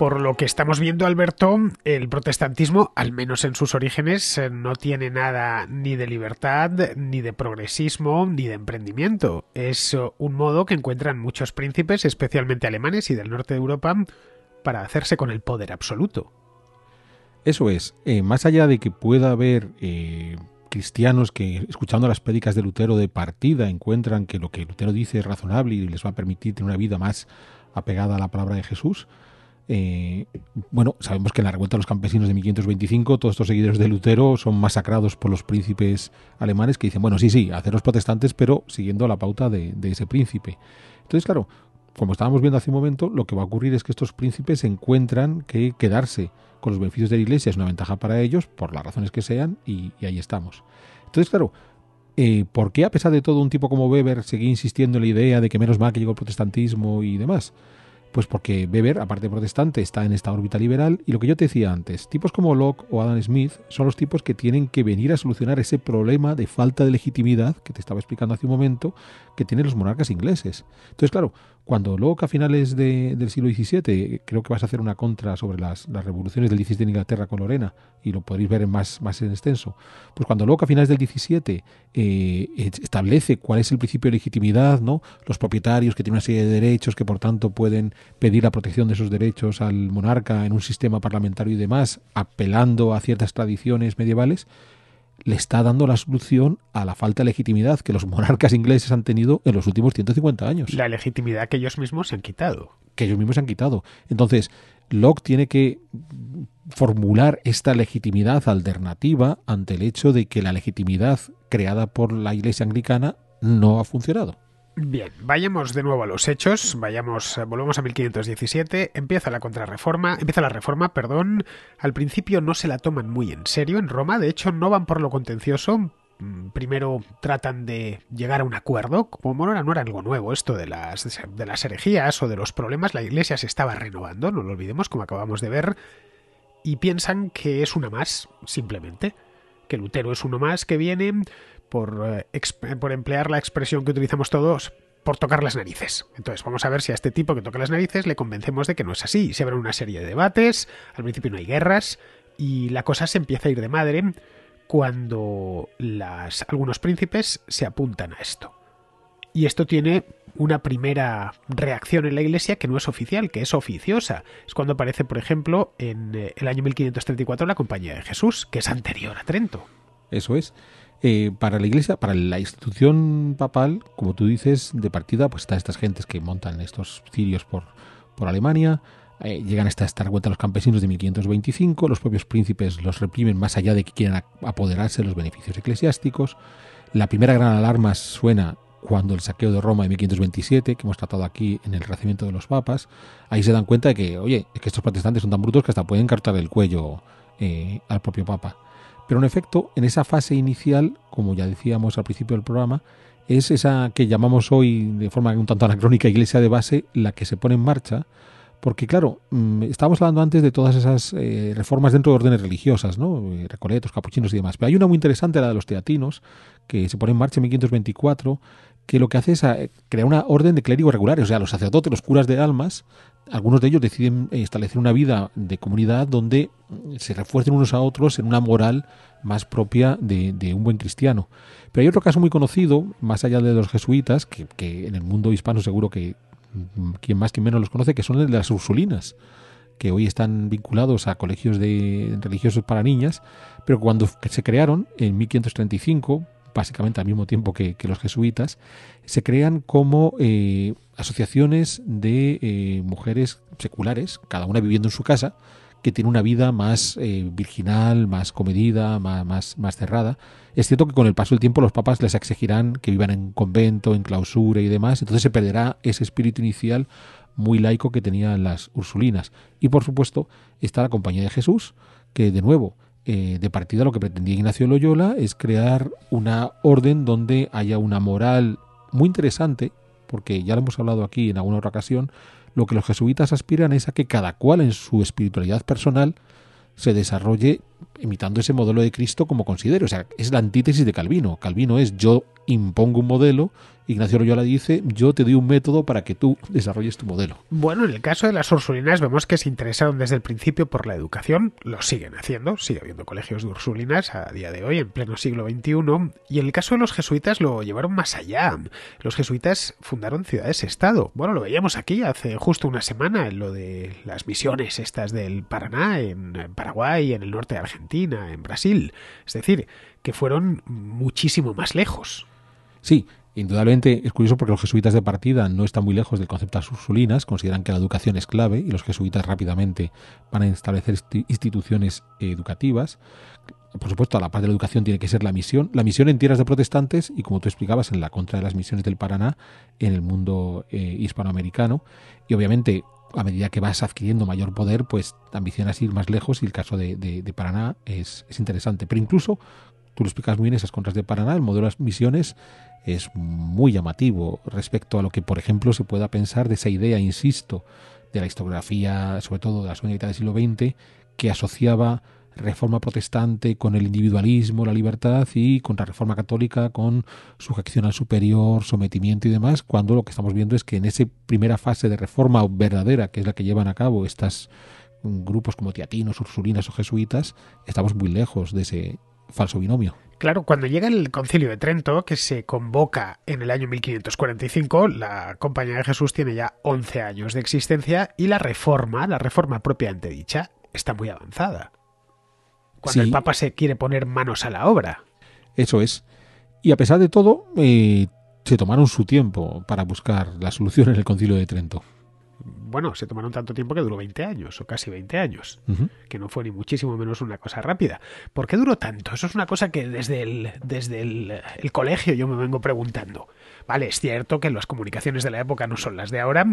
Por lo que estamos viendo, Alberto, el protestantismo, al menos en sus orígenes, eh, no tiene nada ni de libertad, ni de progresismo, ni de emprendimiento. Es eh, un modo que encuentran muchos príncipes, especialmente alemanes y del norte de Europa, para hacerse con el poder absoluto. Eso es, eh, más allá de que pueda haber cristianos que, escuchando las pédicas de Lutero de partida, encuentran que lo que Lutero dice es razonable y les va a permitir tener una vida más apegada a la palabra de Jesús, eh, bueno, sabemos que en la revuelta de los campesinos de 1525, todos estos seguidores de Lutero son masacrados por los príncipes alemanes que dicen, bueno, sí, sí, hacer los protestantes, pero siguiendo la pauta de, ese príncipe. Entonces, claro, como estábamos viendo hace un momento, lo que va a ocurrir es que estos príncipes encuentran que quedarse con los beneficios de la iglesia es una ventaja para ellos, por las razones que sean, y, ahí estamos. Entonces, claro, eh, ¿por qué a pesar de todo un tipo como Weber sigue insistiendo en la idea de que menos mal que llegó el protestantismo y demás? Pues porque Weber, aparte de protestante, está en esta órbita liberal y lo que yo te decía antes, tipos como Locke o Adam Smith son los tipos que tienen que venir a solucionar ese problema de falta de legitimidad que te estaba explicando hace un momento que tienen los monarcas ingleses. Entonces, claro, cuando Locke a finales de, del siglo XVII, creo que vas a hacer una contra sobre las, revoluciones del XVII de Inglaterra con Lorena, y lo podréis ver más, más en extenso, pues cuando Locke a finales del XVII eh, establece cuál es el principio de legitimidad, ¿no? los propietarios que tienen una serie de derechos que por tanto pueden pedir la protección de sus derechos al monarca en un sistema parlamentario y demás, apelando a ciertas tradiciones medievales, le está dando la solución a la falta de legitimidad que los monarcas ingleses han tenido en los últimos 150 años. La legitimidad que ellos mismos se han quitado. Que ellos mismos se han quitado. Entonces, Locke tiene que formular esta legitimidad alternativa ante el hecho de que la legitimidad creada por la Iglesia anglicana no ha funcionado. Bien, vayamos de nuevo a los hechos, vayamos, eh, volvemos a 1517, empieza la contrarreforma, empieza la reforma, perdón, al principio no se la toman muy en serio en Roma, de hecho no van por lo contencioso, mm, primero tratan de llegar a un acuerdo, como ahora no era algo nuevo esto de las, de las herejías o de los problemas, la iglesia se estaba renovando, no lo olvidemos, como acabamos de ver, y piensan que es una más, simplemente, que Lutero es uno más que viene, por, eh, por emplear la expresión que utilizamos todos, por tocar las narices. Entonces vamos a ver si a este tipo que toca las narices le convencemos de que no es así. Se abren una serie de debates, al principio no hay guerras y la cosa se empieza a ir de madre cuando algunos príncipes se apuntan a esto. Y esto tiene una primera reacción en la Iglesia que no es oficial, que es oficiosa. Es cuando aparece, por ejemplo, en eh, el año 1534 la Compañía de Jesús, que es anterior a Trento. Eso es. Eh, para la iglesia, para la institución papal, como tú dices, de partida, pues está estas gentes que montan estos cirios por, por Alemania, eh, llegan hasta estar cuenta los campesinos de 1525, los propios príncipes los reprimen más allá de que quieran apoderarse de los beneficios eclesiásticos. La primera gran alarma suena cuando el saqueo de Roma de 1527, que hemos tratado aquí en el Racimiento de los Papas, ahí se dan cuenta de que, oye, es que estos protestantes son tan brutos que hasta pueden cortar el cuello eh, al propio Papa. Pero en efecto, en esa fase inicial, como ya decíamos al principio del programa, es esa que llamamos hoy de forma un tanto anacrónica iglesia de base la que se pone en marcha, porque claro, mm, estábamos hablando antes de todas esas eh, reformas dentro de órdenes religiosas, ¿no? Eh, Recoletos, capuchinos y demás. Pero hay una muy interesante, la de los teatinos, que se pone en marcha en 1524, que lo que hace es eh, crear una orden de clérigos regulares, o sea, los sacerdotes, los curas de almas, algunos de ellos deciden establecer una vida de comunidad donde se refuercen unos a otros en una moral más propia de, un buen cristiano. Pero hay otro caso muy conocido, más allá de los jesuitas, que, en el mundo hispano seguro que quien más, quien menos los conoce, que son el de las ursulinas que hoy están vinculados a colegios de religiosos para niñas, pero cuando se crearon en 1535 básicamente al mismo tiempo que, los jesuitas, se crean como eh, asociaciones de eh, mujeres seculares, cada una viviendo en su casa, que tiene una vida más eh, virginal, más comedida, más, más, más, cerrada. Es cierto que con el paso del tiempo los papas les exigirán que vivan en convento, en clausura y demás, entonces se perderá ese espíritu inicial muy laico que tenían las ursulinas. Y por supuesto está la Compañía de Jesús, que de nuevo eh, de partida lo que pretendía Ignacio Loyola es crear una orden donde haya una moral muy interesante, porque ya lo hemos hablado aquí en alguna otra ocasión, lo que los jesuitas aspiran es a que cada cual en su espiritualidad personal se desarrolle imitando ese modelo de Cristo como considero. O sea, es la antítesis de Calvino. Calvino es yo impongo un modelo, Ignacio Loyola dice, yo te doy un método para que tú desarrolles tu modelo. Bueno, en el caso de las ursulinas vemos que se interesaron desde el principio por la educación, lo siguen haciendo, sigue habiendo colegios de ursulinas a día de hoy, en pleno siglo XXI, y en el caso de los jesuitas lo llevaron más allá. Los jesuitas fundaron ciudades-estado. Bueno, lo veíamos aquí hace justo una semana en lo de las misiones estas del Paraná, en Paraguay, en el norte de Argentina, en Brasil. Es decir, que fueron muchísimo más lejos. Sí, Indudablemente es curioso porque los jesuitas de partida no están muy lejos del concepto de susulinas, consideran que la educación es clave y los jesuitas rápidamente van a establecer instituciones educativas. Por supuesto, a la parte de la educación tiene que ser la misión, la misión en tierras de protestantes y como tú explicabas, en la contra de las misiones del Paraná en el mundo eh, hispanoamericano. Y obviamente a medida que vas adquiriendo mayor poder, pues ambicionas ir más lejos y el caso de, Paraná es, interesante. Pero incluso Tú lo explicas muy bien esas contras de Paraná. El modelo de las misiones es muy llamativo respecto a lo que, por ejemplo, se pueda pensar de esa idea, insisto, de la historiografía, sobre todo de la segunda mitad del siglo XX, que asociaba reforma protestante con el individualismo, la libertad y reforma católica con sujeción al superior, sometimiento y demás, cuando lo que estamos viendo es que en esa primera fase de reforma verdadera, que es la que llevan a cabo estas mm, grupos como teatinos, ursulinas o jesuitas, estamos muy lejos de ese falso binomio. Claro, cuando llega el concilio de Trento, que se convoca en el año 1545, la Compañía de Jesús tiene ya 11 años de existencia y la reforma, la reforma propiamente dicha, está muy avanzada. Cuando el Papa se quiere poner manos a la obra. Eso es. Y a pesar de todo, eh, se tomaron su tiempo para buscar la solución en el concilio de Trento bueno, se tomaron tanto tiempo que duró 20 años o casi 20 años, que no fue ni muchísimo menos una cosa rápida. ¿Por qué duró tanto? Eso es una cosa que desde el, desde el, el colegio yo me vengo preguntando. Vale, es cierto que las comunicaciones de la época no son las de ahora,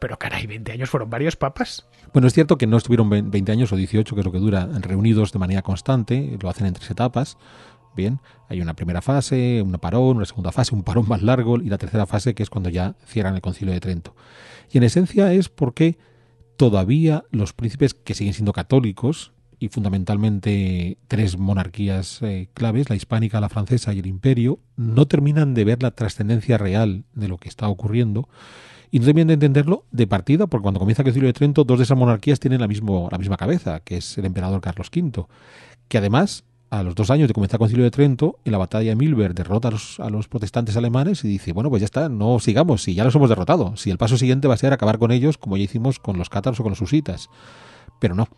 pero caray, 20 años fueron varios papas. Bueno, es cierto que no estuvieron 20 años o 18, que es lo que dura, reunidos de manera constante, lo hacen en tres etapas Bien, hay una primera fase, un parón, una segunda fase, un parón más largo y la tercera fase que es cuando ya cierran el concilio de Trento. Y en esencia es porque todavía los príncipes que siguen siendo católicos y fundamentalmente tres monarquías eh, claves, la hispánica, la francesa y el imperio, no terminan de ver la trascendencia real de lo que está ocurriendo y no terminan de entenderlo de partida, porque cuando comienza el concilio de Trento, dos de esas monarquías tienen la, mismo, la misma cabeza, que es el emperador Carlos V, que además a los dos años de comenzar el Concilio de Trento, en la batalla de Milberg derrota a los, protestantes alemanes y dice, bueno, pues ya está, no sigamos, si ya los hemos derrotado, si el paso siguiente va a ser acabar con ellos como ya hicimos con los cátaros o con los husitas. Pero no,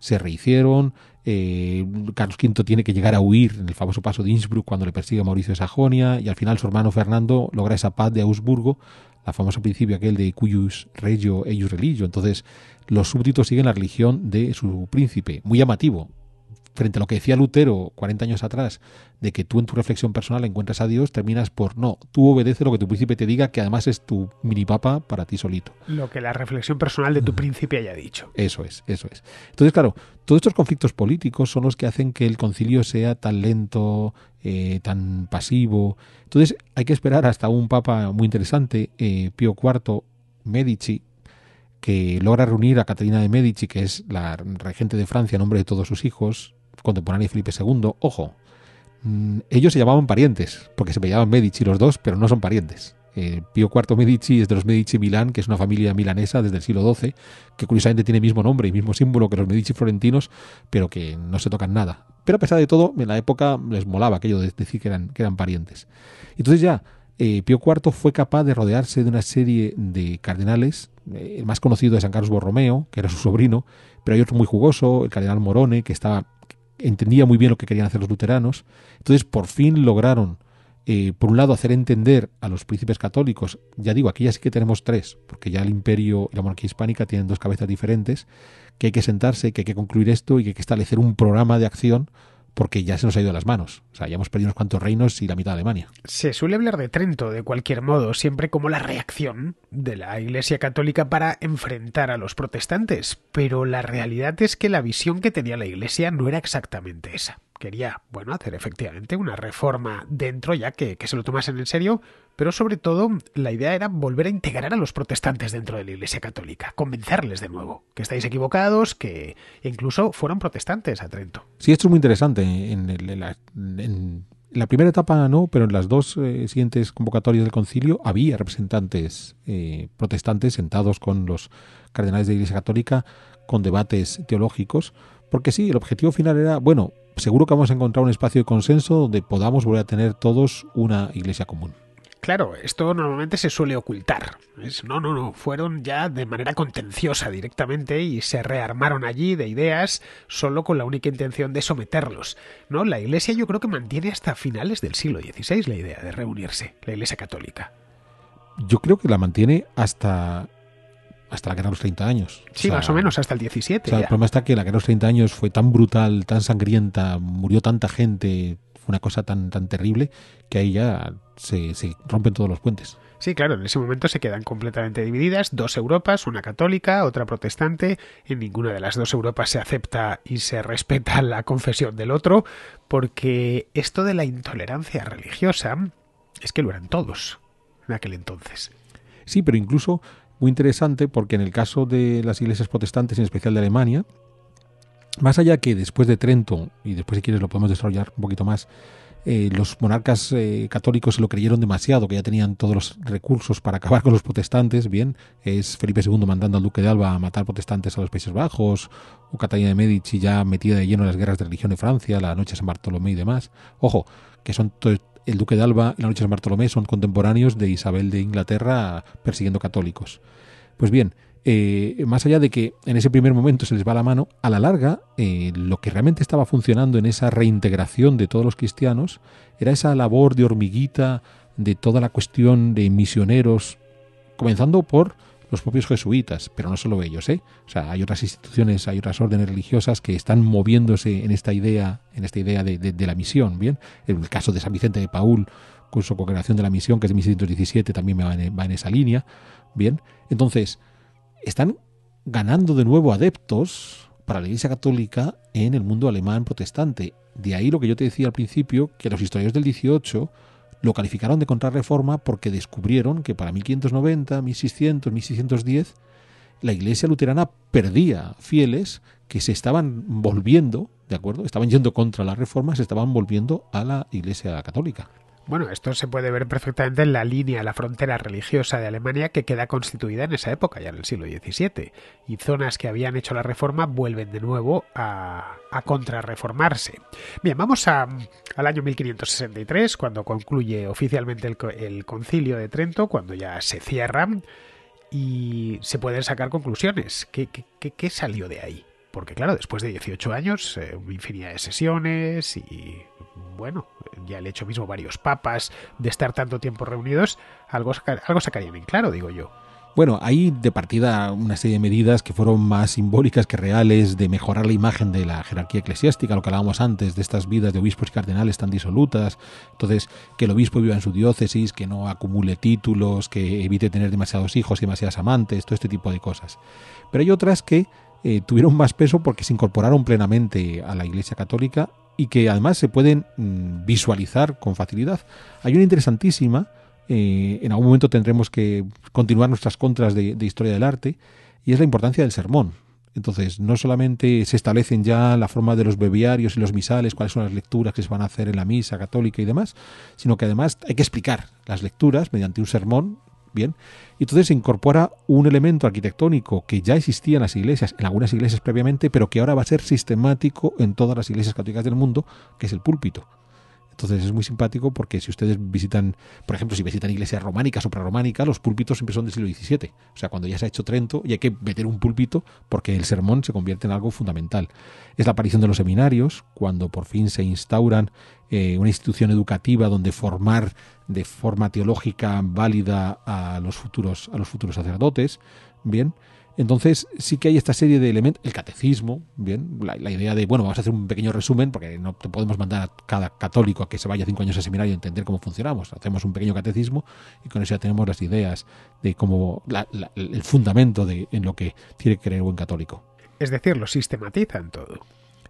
se rehicieron, eh, Carlos V tiene que llegar a huir en el famoso paso de Innsbruck cuando le persigue Mauricio de Sajonia y al final su hermano Fernando logra esa paz de Augsburgo, la famosa principio aquel de cuius regio eius religio. Entonces los súbditos siguen la religión de su príncipe, muy llamativo, frente a lo que decía Lutero 40 años atrás, de que tú en tu reflexión personal encuentras a Dios, terminas por no, tú obedeces lo que tu príncipe te diga, que además es tu mini papa para ti solito. Lo que la reflexión personal de tu príncipe haya dicho. Eso es, eso es. Entonces, claro, todos estos conflictos políticos son los que hacen que el concilio sea tan lento, eh, tan pasivo. Entonces, hay que esperar hasta un papa muy interesante, eh, Pío IV Medici, que logra reunir a Catalina de Medici, que es la regente de Francia en nombre de todos sus hijos, contemporáneo de Felipe II, ojo, mm, ellos se llamaban parientes, porque se llamaban Medici los dos, pero no son parientes. Eh, Pío IV Medici es de los Medici Milán, que es una familia milanesa desde el siglo XII, que curiosamente tiene el mismo nombre y mismo símbolo que los Medici florentinos, pero que no se tocan nada. Pero a pesar de todo, en la época les molaba aquello de decir que eran, que parientes. Entonces ya, eh, Pío IV fue capaz de rodearse de una serie de cardenales, eh, el más conocido es San Carlos Borromeo, que era su sobrino, pero hay otro muy jugoso, el cardenal Morone, que estaba entendía muy bien lo que querían hacer los luteranos. Entonces, por fin lograron, eh, por un lado, hacer entender a los príncipes católicos, ya digo, aquí ya sí que tenemos tres, porque ya el imperio y la monarquía hispánica tienen dos cabezas diferentes, que hay que sentarse, que hay que concluir esto y que hay que establecer un programa de acción porque ya se nos ha ido de las manos. O sea, ya hemos perdido unos cuantos reinos y la mitad de Alemania. Se suele hablar de Trento, de cualquier modo, siempre como la reacción de la Iglesia Católica para enfrentar a los protestantes, pero la realidad es que la visión que tenía la Iglesia no era exactamente esa quería, bueno, hacer efectivamente una reforma dentro, ya que, se lo tomasen en serio, pero sobre todo la idea era volver a integrar a los protestantes dentro de la Iglesia Católica, convencerles de nuevo, que estáis equivocados, que incluso fueron protestantes a Trento. Sí, esto es muy interesante. En, la, primera etapa no, pero en las dos eh, siguientes convocatorias del concilio había representantes eh, protestantes sentados con los cardenales de la Iglesia Católica con debates teológicos, porque sí, el objetivo final era, bueno, seguro que vamos a encontrar un espacio de consenso donde podamos volver a tener todos una iglesia común. Claro, esto normalmente se suele ocultar. no, no, no, fueron ya de manera contenciosa directamente y se rearmaron allí de ideas solo con la única intención de someterlos. No, la Iglesia yo creo que mantiene hasta finales del siglo XVI la idea de reunirse, la Iglesia católica. Yo creo que la mantiene hasta hasta la guerra de los 30 años. Sí, más o menos, hasta el 17. el problema está que la guerra de los 30 años fue tan brutal, tan sangrienta, murió tanta gente, fue una cosa tan, tan terrible, que ahí ya se, se rompen todos los puentes. Sí, claro, en ese momento se quedan completamente divididas dos Europas, una católica, otra protestante. En ninguna de las dos Europas se acepta y se respeta la confesión del otro, porque esto de la intolerancia religiosa es que lo eran todos en aquel entonces. Sí, pero incluso interesante porque en el caso de las iglesias protestantes, en especial de Alemania, más allá que después de Trento, y después si quieres lo podemos desarrollar un poquito más, eh, los monarcas eh, católicos se lo creyeron demasiado, que ya tenían todos los recursos para acabar con los protestantes. Bien, es Felipe II mandando al duque de Alba a matar protestantes a los Países Bajos, o Catalina de Medici ya metida de lleno en las guerras de religión en Francia, la noche de San Bartolomé y demás. Ojo, que son el duque de Alba y la noche de Bartolomé son contemporáneos de Isabel de Inglaterra persiguiendo católicos. Pues bien, eh, más allá de que en ese primer momento se les va la mano, a la larga eh, lo que realmente estaba funcionando en esa reintegración de todos los cristianos era esa labor de hormiguita de toda la cuestión de misioneros, comenzando por los propios jesuitas, pero no solo ellos, ¿eh? O sea, hay otras instituciones, hay otras órdenes religiosas que están moviéndose en esta idea, en esta idea de, la misión, ¿bien? En el caso de San Vicente de Paul, con su congregación de la misión, que es de 1617, también va en, va en esa línea, ¿bien? Entonces, están ganando de nuevo adeptos para la Iglesia Católica en el mundo alemán protestante. De ahí lo que yo te decía al principio, que los historiadores del 18 lo calificaron de contrarreforma porque descubrieron que para 1590, 1600, 1610 la Iglesia luterana perdía fieles que se estaban volviendo, ¿de acuerdo? Estaban yendo contra la reforma, se estaban volviendo a la Iglesia católica. Bueno, esto se puede ver perfectamente en la línea, la frontera religiosa de Alemania que queda constituida en esa época, ya en el siglo XVII, y zonas que habían hecho la reforma vuelven de nuevo a, contrarreformarse. Bien, vamos al año 1563, cuando concluye oficialmente el, concilio de Trento, cuando ya se cierra y se pueden sacar conclusiones. qué salió de ahí? Porque claro, después de 18 años, eh, infinidad de sesiones y bueno, ya el hecho mismo varios papas de estar tanto tiempo reunidos, algo, algo sacaría bien claro, digo yo. Bueno, hay de partida una serie de medidas que fueron más simbólicas que reales, de mejorar la imagen de la jerarquía eclesiástica, lo que hablábamos antes, de estas vidas de obispos y cardenales tan disolutas. Entonces, que el obispo viva en su diócesis, que no acumule títulos, que evite tener demasiados hijos y demasiadas amantes, todo este tipo de cosas. Pero hay otras que eh, tuvieron más peso porque se incorporaron plenamente a la Iglesia Católica y que además se pueden mm, visualizar con facilidad. Hay una interesantísima, eh, en algún momento tendremos que continuar nuestras contras de, de historia del arte, y es la importancia del sermón. Entonces, no solamente se establecen ya la forma de los bebiarios y los misales, cuáles son las lecturas que se van a hacer en la misa católica y demás, sino que además hay que explicar las lecturas mediante un sermón Bien, y entonces se incorpora un elemento arquitectónico que ya existía en las iglesias, en algunas iglesias previamente, pero que ahora va a ser sistemático en todas las iglesias católicas del mundo, que es el púlpito. Entonces es muy simpático porque si ustedes visitan, por ejemplo, si visitan iglesias románicas o los púlpitos siempre son del siglo XVII. O sea, cuando ya se ha hecho Trento y hay que meter un púlpito porque el sermón se convierte en algo fundamental. Es la aparición de los seminarios, cuando por fin se instauran eh, una institución educativa donde formar de forma teológica válida a los futuros, a los futuros sacerdotes. Bien. Entonces sí que hay esta serie de elementos, el catecismo, bien, la, idea de, bueno, vamos a hacer un pequeño resumen, porque no podemos mandar a cada católico a que se vaya cinco años a seminario a entender cómo funcionamos. Hacemos un pequeño catecismo y con eso ya tenemos las ideas de cómo, el fundamento de, en lo que tiene que creer buen católico. Es decir, lo sistematizan todo.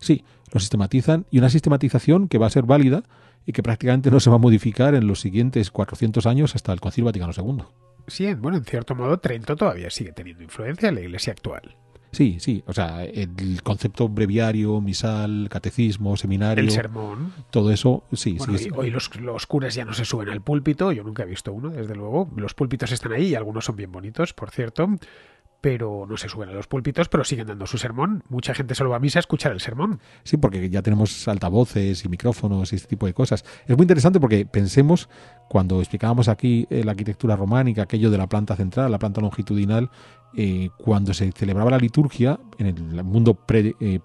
Sí, lo sistematizan y una sistematización que va a ser válida y que prácticamente no se va a modificar en los siguientes 400 años hasta el Concilio Vaticano II. Sí, bueno, en cierto modo Trento todavía sigue teniendo influencia en la Iglesia actual. Sí, sí, o sea, el concepto breviario, misal, catecismo, seminario. El sermón. Todo eso, sí, bueno, sí. Hoy, los, los, curas ya no se suben al púlpito, yo nunca he visto uno, desde luego. Los púlpitos están ahí y algunos son bien bonitos, por cierto pero no se suben a los púlpitos, pero siguen dando su sermón. Mucha gente solo va a misa a escuchar el sermón. Sí, porque ya tenemos altavoces y micrófonos y este tipo de cosas. Es muy interesante porque pensemos, cuando explicábamos aquí eh, la arquitectura románica, aquello de la planta central, la planta longitudinal, eh, cuando se celebraba la liturgia en el mundo pre, eh,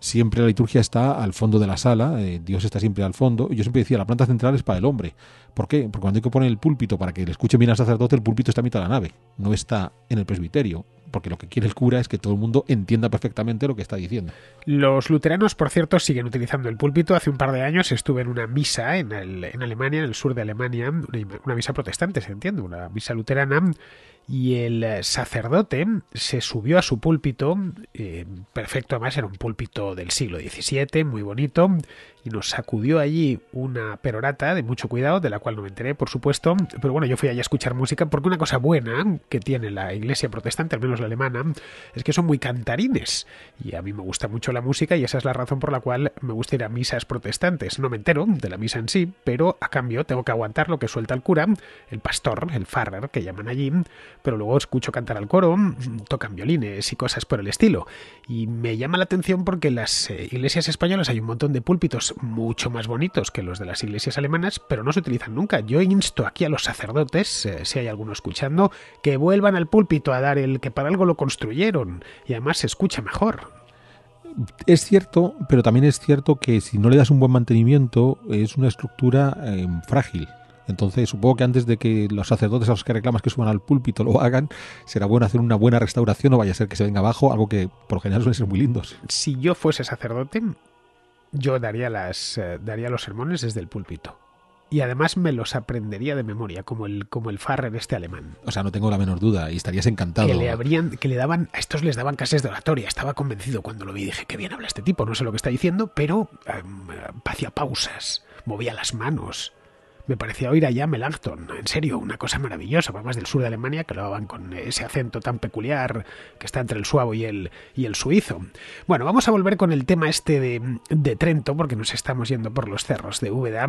siempre la liturgia está al fondo de la sala, eh, Dios está siempre al fondo. yo siempre decía, la planta central es para el hombre. ¿Por qué? Porque cuando hay que poner el púlpito para que le escuche bien al sacerdote, el púlpito está a mitad de la nave, no está en el presbiterio. Porque lo que quiere el cura es que todo el mundo entienda perfectamente lo que está diciendo. Los luteranos, por cierto, siguen utilizando el púlpito. Hace un par de años estuve en una misa en, en Alemania, en el sur de Alemania, una, una misa protestante, se entiende, una misa luterana y el eh, sacerdote se subió a su púlpito, eh, perfecto además, era un púlpito del siglo XVII, muy bonito, y nos sacudió allí una perorata de mucho cuidado, de la cual no me enteré, por supuesto, pero bueno, yo fui allí a escuchar música porque una cosa buena que tiene la iglesia protestante, al menos la alemana, es que son muy cantarines y a mí me gusta mucho la música y esa es la razón por la cual me gusta ir a misas protestantes. No me entero de la misa en sí, pero a cambio tengo que aguantar lo que suelta el cura, el pastor, el farrer, que llaman allí, pero luego escucho cantar al coro, tocan violines y cosas por el estilo. Y me llama la atención porque en las eh, iglesias españolas hay un montón de púlpitos mucho más bonitos que los de las iglesias alemanas, pero no se utilizan nunca. Yo insto aquí a los sacerdotes, eh, si hay alguno escuchando, que vuelvan al púlpito a dar el que para algo lo construyeron y además se escucha mejor. Es cierto, pero también es cierto que si no le das un buen mantenimiento es una estructura eh, frágil. Entonces, supongo que antes de que los sacerdotes a los que reclamas que suban al púlpito lo hagan, será bueno hacer una buena restauración o vaya a ser que se venga abajo, algo que por lo general suelen ser muy lindos. Si yo fuese sacerdote, yo daría, las, eh, daría los sermones desde el púlpito. Y además me los aprendería de memoria, como el, como el Farrer este alemán. O sea, no tengo la menor duda, y estarías encantado. Que le, habrían, que le daban, a estos les daban clases de oratoria, estaba convencido cuando lo vi, dije, qué bien habla este tipo, no sé lo que está diciendo, pero em, hacía pausas, movía las manos, me parecía oír allá Melanchthon, en serio, una cosa maravillosa, más del sur de Alemania que lo hablaban con ese acento tan peculiar que está entre el suavo y el, y el suizo. Bueno, vamos a volver con el tema este de, Trento, porque nos estamos yendo por los cerros de Úbeda.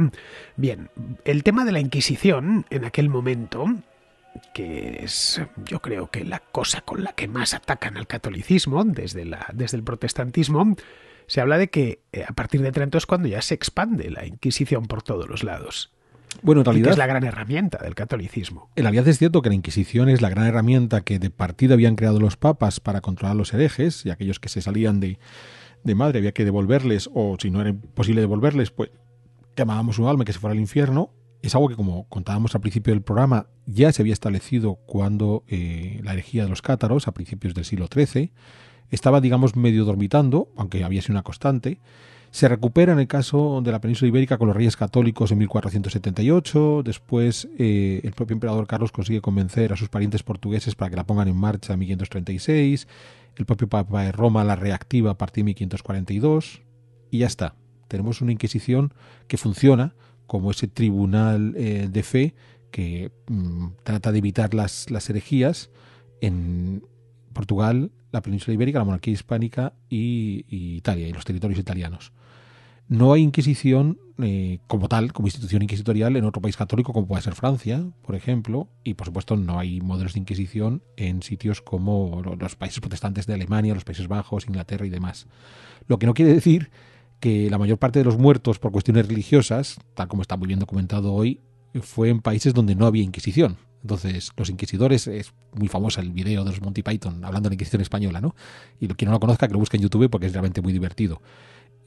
Bien, el tema de la Inquisición en aquel momento que es yo creo que la cosa con la que más atacan al catolicismo desde, la, desde el protestantismo, se habla de que eh, a partir de Trento es cuando ya se expande la Inquisición por todos los lados. Bueno, en es la gran herramienta del catolicismo. En realidad es cierto que la Inquisición es la gran herramienta que de partida habían creado los papas para controlar a los herejes y aquellos que se salían de, madre había que devolverles, o si no era posible devolverles, pues llamábamos un alma que se fuera al infierno. Es algo que, como contábamos al principio del programa, ya se había establecido cuando eh, la herejía de los cátaros, a principios del siglo XIII, estaba, digamos, medio dormitando, aunque había sido una constante se recupera en el caso de la península ibérica con los reyes católicos en 1478. Después, eh, el propio emperador Carlos consigue convencer a sus parientes portugueses para que la pongan en marcha en 1536. El propio Papa de Roma la reactiva a partir de 1542. Y ya está. Tenemos una Inquisición que funciona como ese tribunal eh, de fe que mm, trata de evitar las, las herejías en Portugal, la península ibérica, la monarquía hispánica y Italia y los territorios italianos. No hay inquisición eh, como tal, como institución inquisitorial en otro país católico como puede ser Francia, por ejemplo, y por supuesto no hay modelos de inquisición en sitios como los países protestantes de Alemania, los Países Bajos, Inglaterra y demás. Lo que no quiere decir que la mayor parte de los muertos por cuestiones religiosas, tal como está muy bien documentado hoy, fue en países donde no había inquisición. Entonces, los inquisidores, es muy famoso el video de los Monty Python hablando de la Inquisición española, ¿no? Y quien no lo conozca, que lo busque en YouTube porque es realmente muy divertido.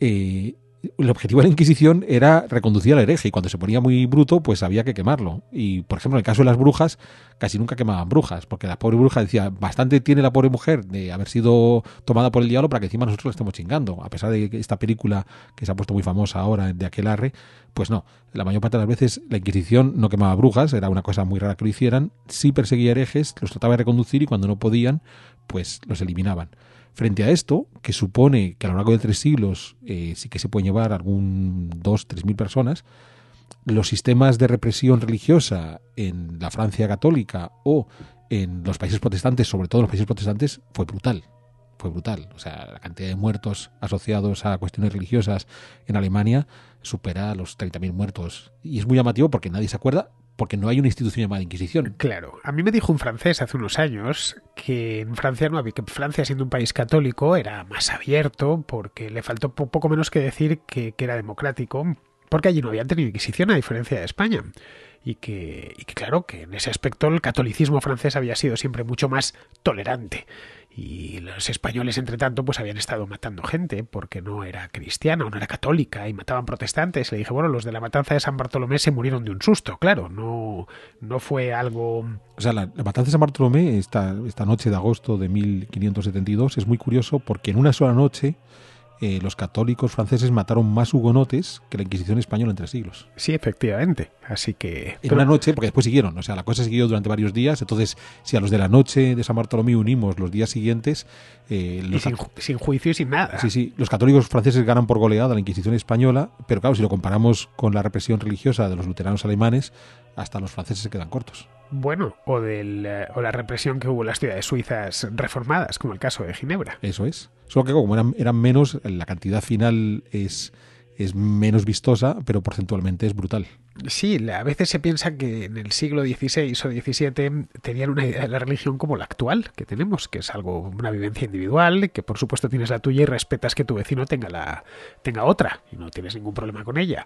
Eh, el objetivo de la Inquisición era reconducir al hereje y cuando se ponía muy bruto, pues había que quemarlo. Y, por ejemplo, en el caso de las brujas, casi nunca quemaban brujas, porque la pobre bruja decía, bastante tiene la pobre mujer de haber sido tomada por el diablo para que encima nosotros la estemos chingando. A pesar de que esta película que se ha puesto muy famosa ahora de aquel arre, pues no. La mayor parte de las veces la Inquisición no quemaba brujas, era una cosa muy rara que lo hicieran, sí perseguía herejes, los trataba de reconducir y cuando no podían, pues los eliminaban. Frente a esto, que supone que a lo largo de tres siglos eh, sí que se pueden llevar algún dos, tres mil personas, los sistemas de represión religiosa en la Francia católica o en los países protestantes, sobre todo en los países protestantes, fue brutal. Fue brutal. O sea, la cantidad de muertos asociados a cuestiones religiosas en Alemania supera los 30.000 muertos. Y es muy llamativo porque nadie se acuerda, porque no hay una institución llamada Inquisición. Claro. A mí me dijo un francés hace unos años que en Francia no había, que Francia siendo un país católico era más abierto porque le faltó poco menos que decir que, era democrático, porque allí no habían tenido Inquisición a diferencia de España. Y que, y que claro, que en ese aspecto el catolicismo francés había sido siempre mucho más tolerante y los españoles, entre tanto, pues habían estado matando gente porque no era cristiana o no era católica y mataban protestantes. Le dije, bueno, los de la matanza de San Bartolomé se murieron de un susto, claro, no, no fue algo... O sea, la, matanza de San Bartolomé, esta, esta noche de agosto de 1572, es muy curioso porque en una sola noche eh, los católicos franceses mataron más hugonotes que la Inquisición española en tres siglos. Sí, efectivamente. Así que. En una noche, porque después siguieron. O sea, la cosa siguió durante varios días. Entonces, si a los de la noche de San Bartolomé unimos los días siguientes. Eh, sin, sin, juicio y sin nada. Sí, sí. Los católicos franceses ganan por goleada la Inquisición española. Pero claro, si lo comparamos con la represión religiosa de los luteranos alemanes, hasta los franceses se quedan cortos bueno, o, del, eh, o la represión que hubo en las ciudades suizas reformadas, como el caso de Ginebra. Eso es. Solo que como eran, menos, la cantidad final es, es menos vistosa, pero porcentualmente es brutal. Sí, a veces se piensa que en el siglo XVI o XVII tenían una idea de la religión como la actual que tenemos, que es algo, una vivencia individual, que por supuesto tienes la tuya y respetas que tu vecino tenga, la, tenga otra y no tienes ningún problema con ella.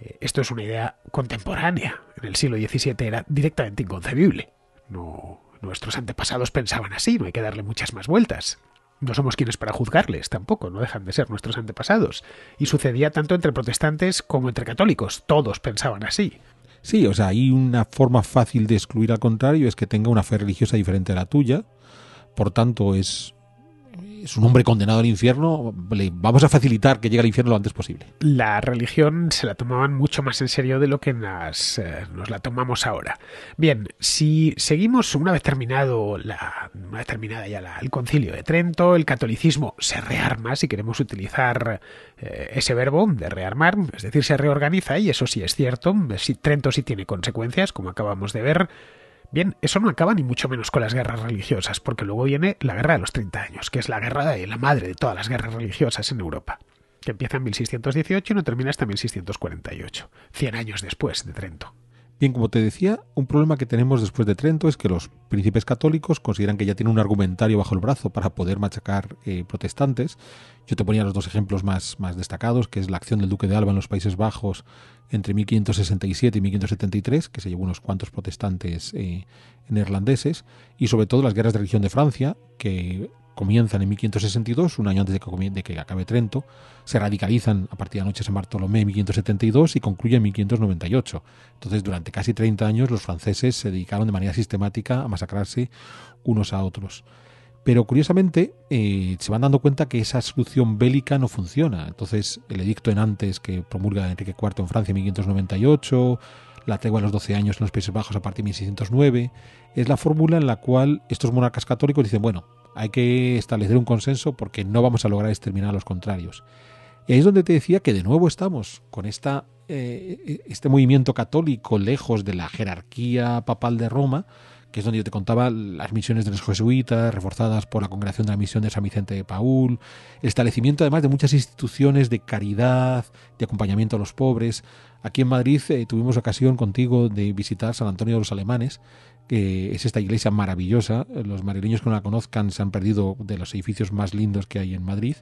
Eh, esto es una idea contemporánea. En el siglo XVII era directamente inconcebible. No, nuestros antepasados pensaban así, no hay que darle muchas más vueltas. No somos quienes para juzgarles, tampoco, no dejan de ser nuestros antepasados. Y sucedía tanto entre protestantes como entre católicos, todos pensaban así. Sí, o sea, hay una forma fácil de excluir al contrario, es que tenga una fe religiosa diferente a la tuya, por tanto es es un hombre condenado al infierno, le vamos a facilitar que llegue al infierno lo antes posible. La religión se la tomaban mucho más en serio de lo que eh, nos la tomamos ahora. Bien, si seguimos una vez terminado la, ya el concilio de Trento, el catolicismo se rearma, si queremos utilizar eh, ese verbo de rearmar, es decir, se reorganiza y eso sí es cierto, Trento sí tiene consecuencias, como acabamos de ver, Bien, eso no acaba ni mucho menos con las guerras religiosas, porque luego viene la Guerra de los 30 años, que es la guerra de la madre de todas las guerras religiosas en Europa, que empieza en 1618 y no termina hasta 1648, 100 años después de Trento. Bien, como te decía, un problema que tenemos después de Trento es que los príncipes católicos consideran que ya tienen un argumentario bajo el brazo para poder machacar eh, protestantes. Yo te ponía los dos ejemplos más, más destacados, que es la acción del duque de Alba en los Países Bajos entre 1567 y 1573, que se llevó unos cuantos protestantes eh, neerlandeses, y sobre todo las guerras de religión de Francia, que comienzan en 1562, un año antes de que, acabe Trento, se radicalizan a partir de la noche de San Bartolomé en 1572 y concluyen en 1598. Entonces, durante casi 30 años, los franceses se dedicaron de manera sistemática a masacrarse unos a otros. Pero curiosamente eh, se van dando cuenta que esa solución bélica no funciona. Entonces el edicto en antes que promulga Enrique IV en Francia en 1598, la tregua de los 12 años en los Países Bajos a partir de 1609, es la fórmula en la cual estos monarcas católicos dicen, bueno, hay que establecer un consenso porque no vamos a lograr exterminar a los contrarios. Y ahí es donde te decía que de nuevo estamos con eh, este movimiento católico lejos de la jerarquía papal de Roma, que es donde yo te contaba las misiones de los jesuitas, reforzadas por la congregación de la misión de San Vicente de Paul, el establecimiento además de muchas instituciones de caridad, de acompañamiento a los pobres. Aquí en Madrid eh, tuvimos ocasión contigo de visitar San Antonio de los Alemanes que es esta iglesia maravillosa. Los madrileños que no la conozcan se han perdido de los edificios más lindos que hay en Madrid,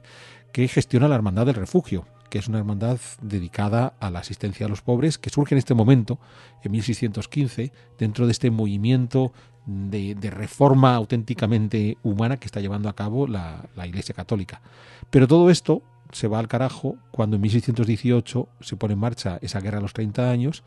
que gestiona la Hermandad del Refugio, que es una hermandad dedicada a la asistencia a los pobres, que surge en este momento, en 1615, dentro de este movimiento de, reforma auténticamente humana que está llevando a cabo la, la Iglesia Católica. Pero todo esto se va al carajo cuando en 1618 se pone en marcha esa guerra a los 30 años,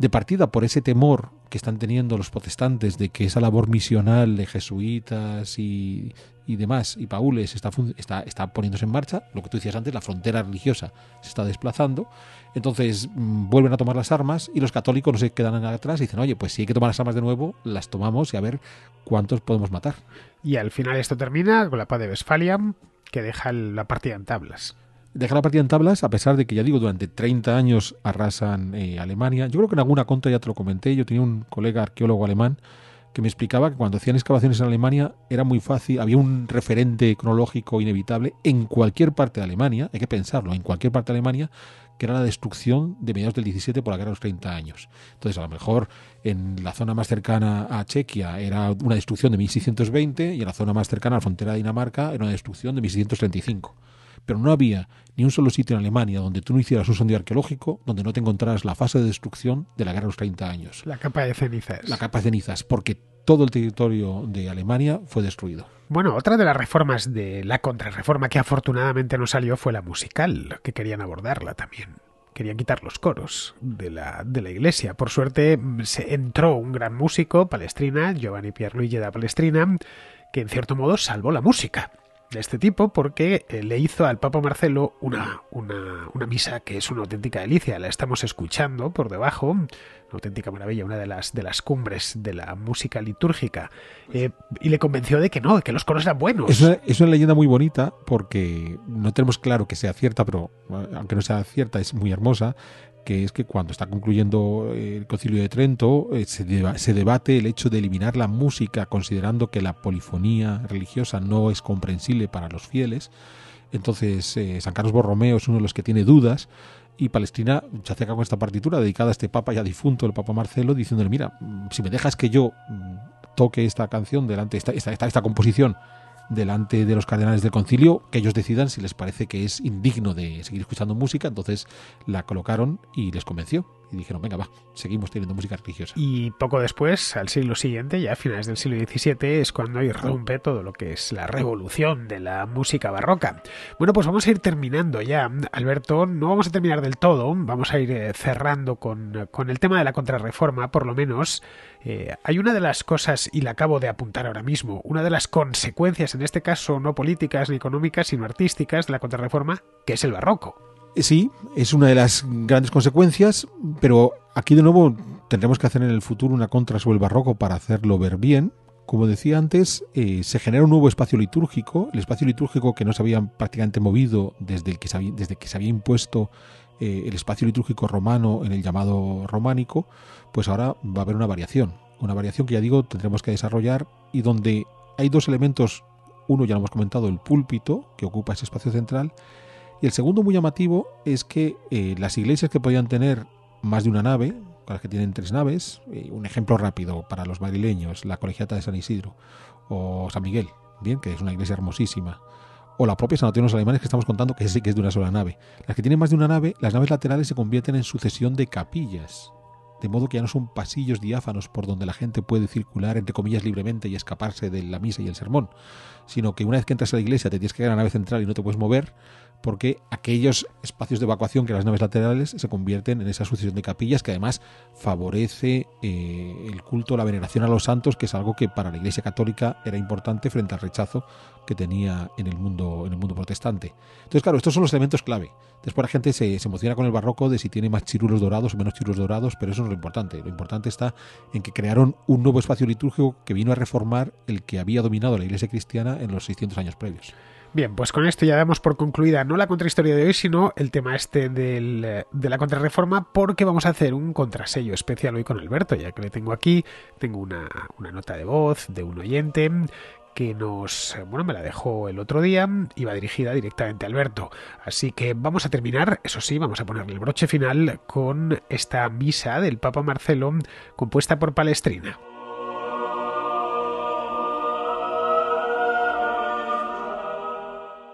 de partida por ese temor que están teniendo los protestantes de que esa labor misional de jesuitas y, demás, y paules, está, poniéndose en marcha, lo que tú decías antes, la frontera religiosa se está desplazando, entonces mm, vuelven a tomar las armas y los católicos no se quedan atrás y dicen, oye, pues si hay que tomar las armas de nuevo, las tomamos y a ver cuántos podemos matar. Y al final esto termina con la paz de Westfalia, que deja la partida en tablas dejar la partida en tablas, a pesar de que, ya digo, durante 30 años arrasan eh, Alemania. Yo creo que en alguna contra ya te lo comenté, yo tenía un colega arqueólogo alemán que me explicaba que cuando hacían excavaciones en Alemania era muy fácil, había un referente cronológico inevitable en cualquier parte de Alemania, hay que pensarlo, en cualquier parte de Alemania, que era la destrucción de mediados del 17 por la guerra de los 30 años. Entonces, a lo mejor en la zona más cercana a Chequia era una destrucción de 1620 y en la zona más cercana a la frontera de Dinamarca era una destrucción de 1635 pero no había ni un solo sitio en Alemania donde tú no hicieras un sondeo arqueológico, donde no te encontraras la fase de destrucción de la guerra de los 30 años. La capa de cenizas. La capa de cenizas, porque todo el territorio de Alemania fue destruido. Bueno, otra de las reformas de la contrarreforma que afortunadamente no salió fue la musical, que querían abordarla también querían quitar los coros de la, de la iglesia. Por suerte mm, se entró un gran músico, Palestrina, Giovanni Pierluigi da Palestrina, que en cierto modo salvó la música de este tipo porque eh, le hizo al Papa Marcelo una, una, misa que es una auténtica delicia. La estamos escuchando por debajo, una auténtica maravilla, una de las, de las cumbres de la música litúrgica. Eh, y le convenció de que no, de que los coros eran buenos. Es es una, leyenda muy bonita porque no tenemos claro que sea cierta, pero eh, aunque no sea cierta es muy hermosa que es que cuando está concluyendo eh, el concilio de Trento eh, se, debate el hecho de eliminar la música considerando que la polifonía religiosa no es comprensible para los fieles. Entonces eh, San Carlos Borromeo es uno de los que tiene dudas y Palestina se acerca con esta partitura dedicada a este papa ya difunto, el papa Marcelo, diciéndole, mira, mm, si me dejas que yo mm, toque esta canción delante, esta, esta, esta composición delante de los cardenales del concilio, que ellos decidan si les parece que es indigno de seguir escuchando música, entonces la colocaron y les convenció y dijeron, venga, va, seguimos teniendo música religiosa. Y poco después, al siglo siguiente, ya a finales del siglo XVII, es cuando irrumpe todo lo que es la revolución de la música barroca. Bueno, pues vamos a ir terminando ya, Alberto. No vamos a terminar del todo, vamos a ir eh, cerrando con, el tema de la contrarreforma, por lo menos. Eh, hay una de las cosas, y la acabo de apuntar ahora mismo, una de las consecuencias, en este caso no políticas ni económicas, sino artísticas, de la contrarreforma, que es el barroco. Eh, sí, es una de las grandes consecuencias, pero aquí de nuevo tendremos que hacer en el futuro una contra sobre el barroco para hacerlo ver bien. Como decía antes, eh, se genera un nuevo espacio litúrgico, el espacio litúrgico que no se había prácticamente movido desde, el que, se había, desde que se había impuesto eh, el espacio litúrgico romano en el llamado románico, pues ahora va a haber una variación, una variación que ya digo tendremos que desarrollar y donde hay dos elementos, uno ya lo hemos comentado, el púlpito que ocupa ese espacio central, y el segundo muy llamativo es que eh, las iglesias que podían tener más de una nave, las que tienen tres naves, eh, un ejemplo rápido para los madrileños, la Colegiata de San Isidro o San Miguel, bien, que es una iglesia hermosísima, o la propia Antonio de los Alemanes que estamos contando, que que es de una sola nave. Las que tienen más de una nave, las naves laterales se convierten en sucesión de capillas, de modo que ya no son pasillos diáfanos por donde la gente puede circular, entre comillas, libremente y escaparse de la misa y el sermón, sino que una vez que entras a la iglesia te tienes que ir a la nave central y no te puedes mover, porque aquellos espacios de evacuación que las naves laterales se convierten en esa sucesión de capillas que además favorece eh, el culto, la veneración a los santos, que es algo que para la Iglesia Católica era importante frente al rechazo que tenía en el mundo, en el mundo protestante. Entonces, claro, estos son los elementos clave. Después la gente se, emociona con el barroco de si tiene más chiruros dorados o menos chirulos dorados, pero eso no es lo importante. Lo importante está en que crearon un nuevo espacio litúrgico que vino a reformar el que había dominado la Iglesia cristiana en los 600 años previos. Bien, pues con esto ya damos por concluida no la contrahistoria de hoy, sino el tema este de la contrarreforma, porque vamos a hacer un contrasello especial hoy con Alberto, ya que le tengo aquí, tengo una, nota de voz de un oyente que nos, bueno, me la dejó el otro día y va dirigida directamente a Alberto. Así que vamos a terminar, eso sí, vamos a ponerle el broche final con esta misa del Papa Marcelo compuesta por Palestrina.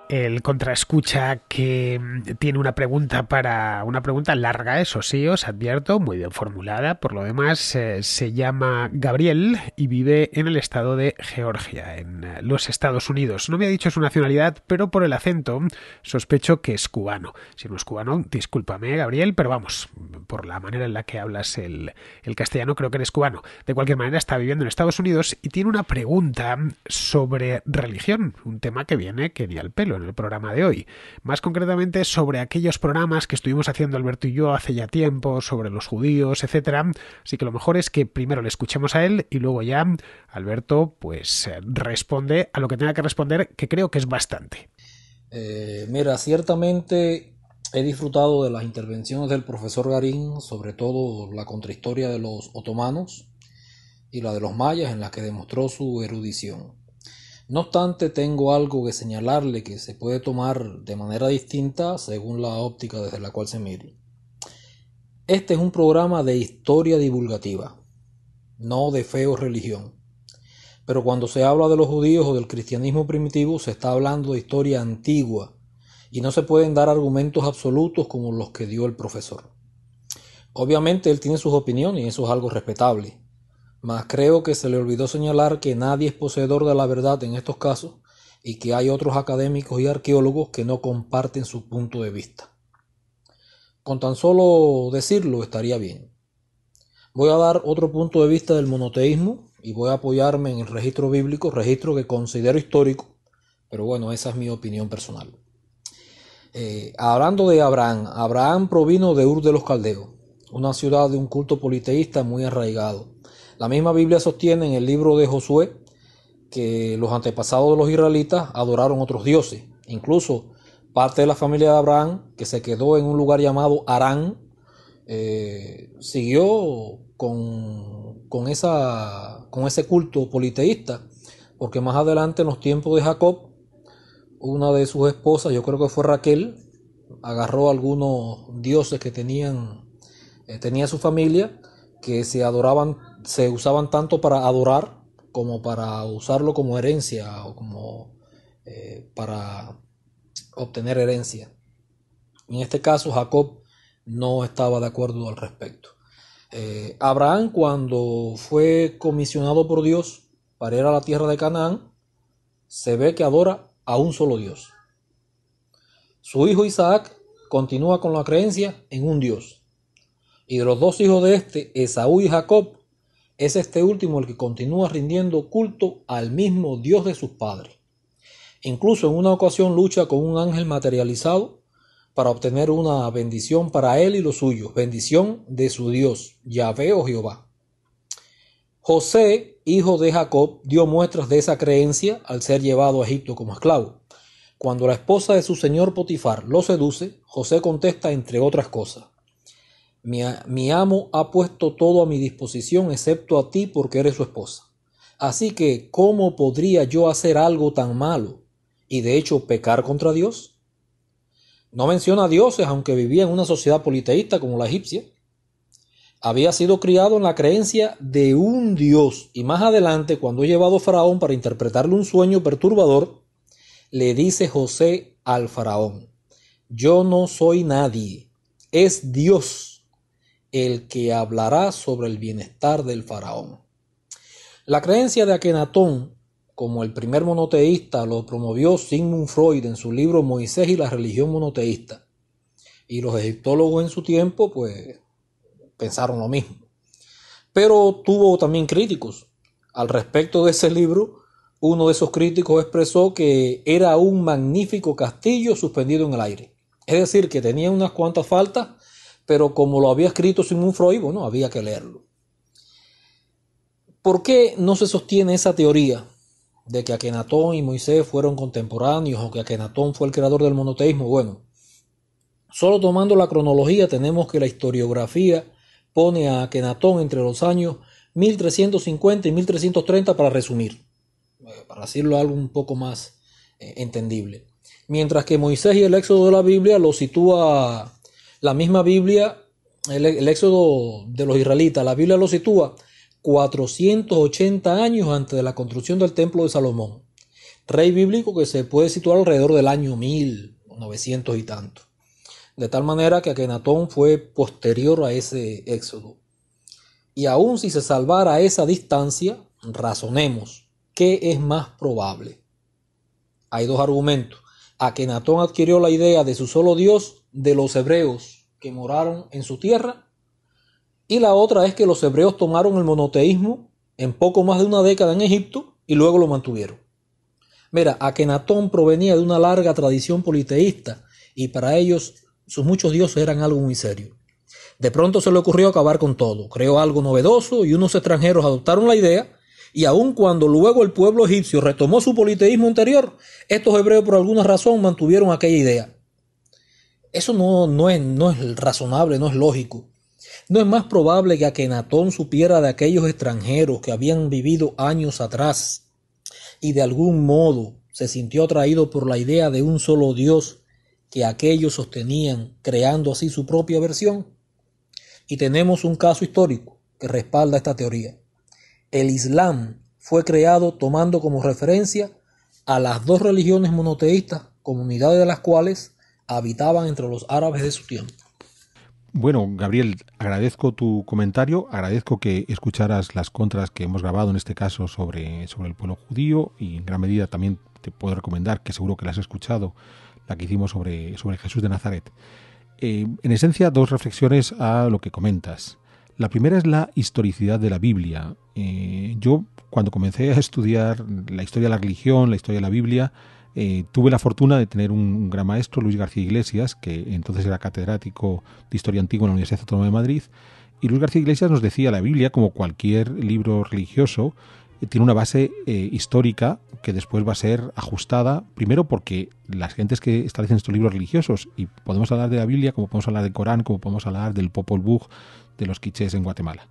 el contraescucha que tiene una pregunta para una pregunta larga, eso sí, os advierto, muy bien formulada. Por lo demás, eh, se llama Gabriel y vive en el estado de Georgia, en eh, los Estados Unidos. No me ha dicho su nacionalidad, pero por el acento sospecho que es cubano. Si no es cubano, discúlpame, Gabriel, pero vamos, por la manera en la que hablas el, el castellano, creo que eres cubano. De cualquier manera, está viviendo en Estados Unidos y tiene una pregunta sobre religión, un tema que viene que ni al pelo en el programa de hoy. Más concretamente sobre aquellos programas que estuvimos haciendo Alberto y yo hace ya tiempo, sobre los judíos, etcétera. Así que lo mejor es que primero le escuchemos a él y luego ya Alberto pues responde a lo que tenga que responder, que creo que es bastante. Eh, mira, ciertamente he disfrutado de las intervenciones del profesor Garín, sobre todo la contrahistoria de los otomanos y la de los mayas, en la que demostró su erudición. No obstante, tengo algo que señalarle que se puede tomar de manera distinta según la óptica desde la cual se mire. Este es un programa de historia divulgativa, no de fe o religión. Pero cuando se habla de los judíos o del cristianismo primitivo, se está hablando de historia antigua y no se pueden dar argumentos absolutos como los que dio el profesor. Obviamente él tiene sus opiniones y eso es algo respetable, mas creo que se le olvidó señalar que nadie es poseedor de la verdad en estos casos y que hay otros académicos y arqueólogos que no comparten su punto de vista. Con tan solo decirlo estaría bien. Voy a dar otro punto de vista del monoteísmo y voy a apoyarme en el registro bíblico, registro que considero histórico, pero bueno, esa es mi opinión personal. Eh, hablando de Abraham, Abraham provino de Ur de los Caldeos, una ciudad de un culto politeísta muy arraigado. La misma Biblia sostiene en el libro de Josué que los antepasados de los israelitas adoraron otros dioses. Incluso parte de la familia de Abraham, que se quedó en un lugar llamado Arán, eh, siguió con, esa, con ese culto politeísta, porque más adelante en los tiempos de Jacob, una de sus esposas, yo creo que fue Raquel, agarró algunos dioses que tenían, eh, tenía su familia, que se adoraban se usaban tanto para adorar como para usarlo como herencia o como eh, para obtener herencia. En este caso Jacob no estaba de acuerdo al respecto. Eh, Abraham cuando fue comisionado por Dios para ir a la tierra de Canaán, se ve que adora a un solo Dios. Su hijo Isaac continúa con la creencia en un Dios. Y de los dos hijos de este, Esaú y Jacob, es este último el que continúa rindiendo culto al mismo Dios de sus padres. Incluso en una ocasión lucha con un ángel materializado para obtener una bendición para él y los suyos, bendición de su Dios, Yahvé o Jehová. José, hijo de Jacob, dio muestras de esa creencia al ser llevado a Egipto como esclavo. Cuando la esposa de su señor Potifar lo seduce, José contesta entre otras cosas, mi, amo ha puesto todo a mi disposición excepto a ti porque eres su esposa. Así que, ¿cómo podría yo hacer algo tan malo y de hecho pecar contra Dios? No menciona dioses, aunque vivía en una sociedad politeísta como la egipcia. Había sido criado en la creencia de un Dios y más adelante, cuando he llevado a Faraón para interpretarle un sueño perturbador, le dice José al Faraón, yo no soy nadie, es Dios el que hablará sobre el bienestar del faraón. La creencia de Akenatón, como el primer monoteísta, lo promovió Sigmund Freud en su libro Moisés y la religión monoteísta. Y los egiptólogos en su tiempo, pues, pensaron lo mismo. Pero tuvo también críticos. Al respecto de ese libro, uno de esos críticos expresó que era un magnífico castillo suspendido en el aire. Es decir, que tenía unas cuantas faltas, pero como lo había escrito Simón Freud, bueno, había que leerlo. ¿Por qué no se sostiene esa teoría de que Akenatón y Moisés fueron contemporáneos o que Akenatón fue el creador del monoteísmo? Bueno, solo tomando la cronología tenemos que la historiografía pone a Akenatón entre los años 1350 y 1330 para resumir, eh, para decirlo algo un poco más eh, entendible. Mientras que Moisés y el Éxodo de la Biblia lo sitúa la misma Biblia, el, éxodo de los israelitas, la Biblia lo sitúa 480 años antes de la construcción del templo de Salomón. Rey bíblico que se puede situar alrededor del año 1900 y tanto. De tal manera que Akenatón fue posterior a ese éxodo. Y aún si se salvara esa distancia, razonemos, ¿qué es más probable? Hay dos argumentos. Akenatón adquirió la idea de su solo Dios de los hebreos que moraron en su tierra, y la otra es que los hebreos tomaron el monoteísmo en poco más de una década en Egipto y luego lo mantuvieron. Mira, Akenatón provenía de una larga tradición politeísta y para ellos sus muchos dioses eran algo muy serio. De pronto se le ocurrió acabar con todo, creó algo novedoso y unos extranjeros adoptaron la idea y aun cuando luego el pueblo egipcio retomó su politeísmo anterior, estos hebreos por alguna razón mantuvieron aquella idea. Eso no, no, es, no es razonable, no es lógico. ¿No es más probable que Akenatón supiera de aquellos extranjeros que habían vivido años atrás y de algún modo se sintió atraído por la idea de un solo Dios que aquellos sostenían, creando así su propia versión? Y tenemos un caso histórico que respalda esta teoría. El Islam fue creado tomando como referencia a las dos religiones monoteístas, comunidades de las cuales habitaban entre los árabes de su tiempo. Bueno, Gabriel, agradezco tu comentario, agradezco que escucharas las contras que hemos grabado en este caso sobre, sobre el pueblo judío y en gran medida también te puedo recomendar, que seguro que las has escuchado, la que hicimos sobre, sobre Jesús de Nazaret. Eh, en esencia, dos reflexiones a lo que comentas. La primera es la historicidad de la Biblia. Eh, yo, cuando comencé a estudiar la historia de la religión, la historia de la Biblia, eh, tuve la fortuna de tener un, gran maestro, Luis García Iglesias, que entonces era catedrático de Historia Antigua en la Universidad Autónoma de Madrid. Y Luis García Iglesias nos decía, la Biblia, como cualquier libro religioso, eh, tiene una base eh, histórica que después va a ser ajustada, primero porque las gentes que establecen estos libros religiosos, y podemos hablar de la Biblia, como podemos hablar del Corán, como podemos hablar del Popol Vuh, de los quichés en Guatemala.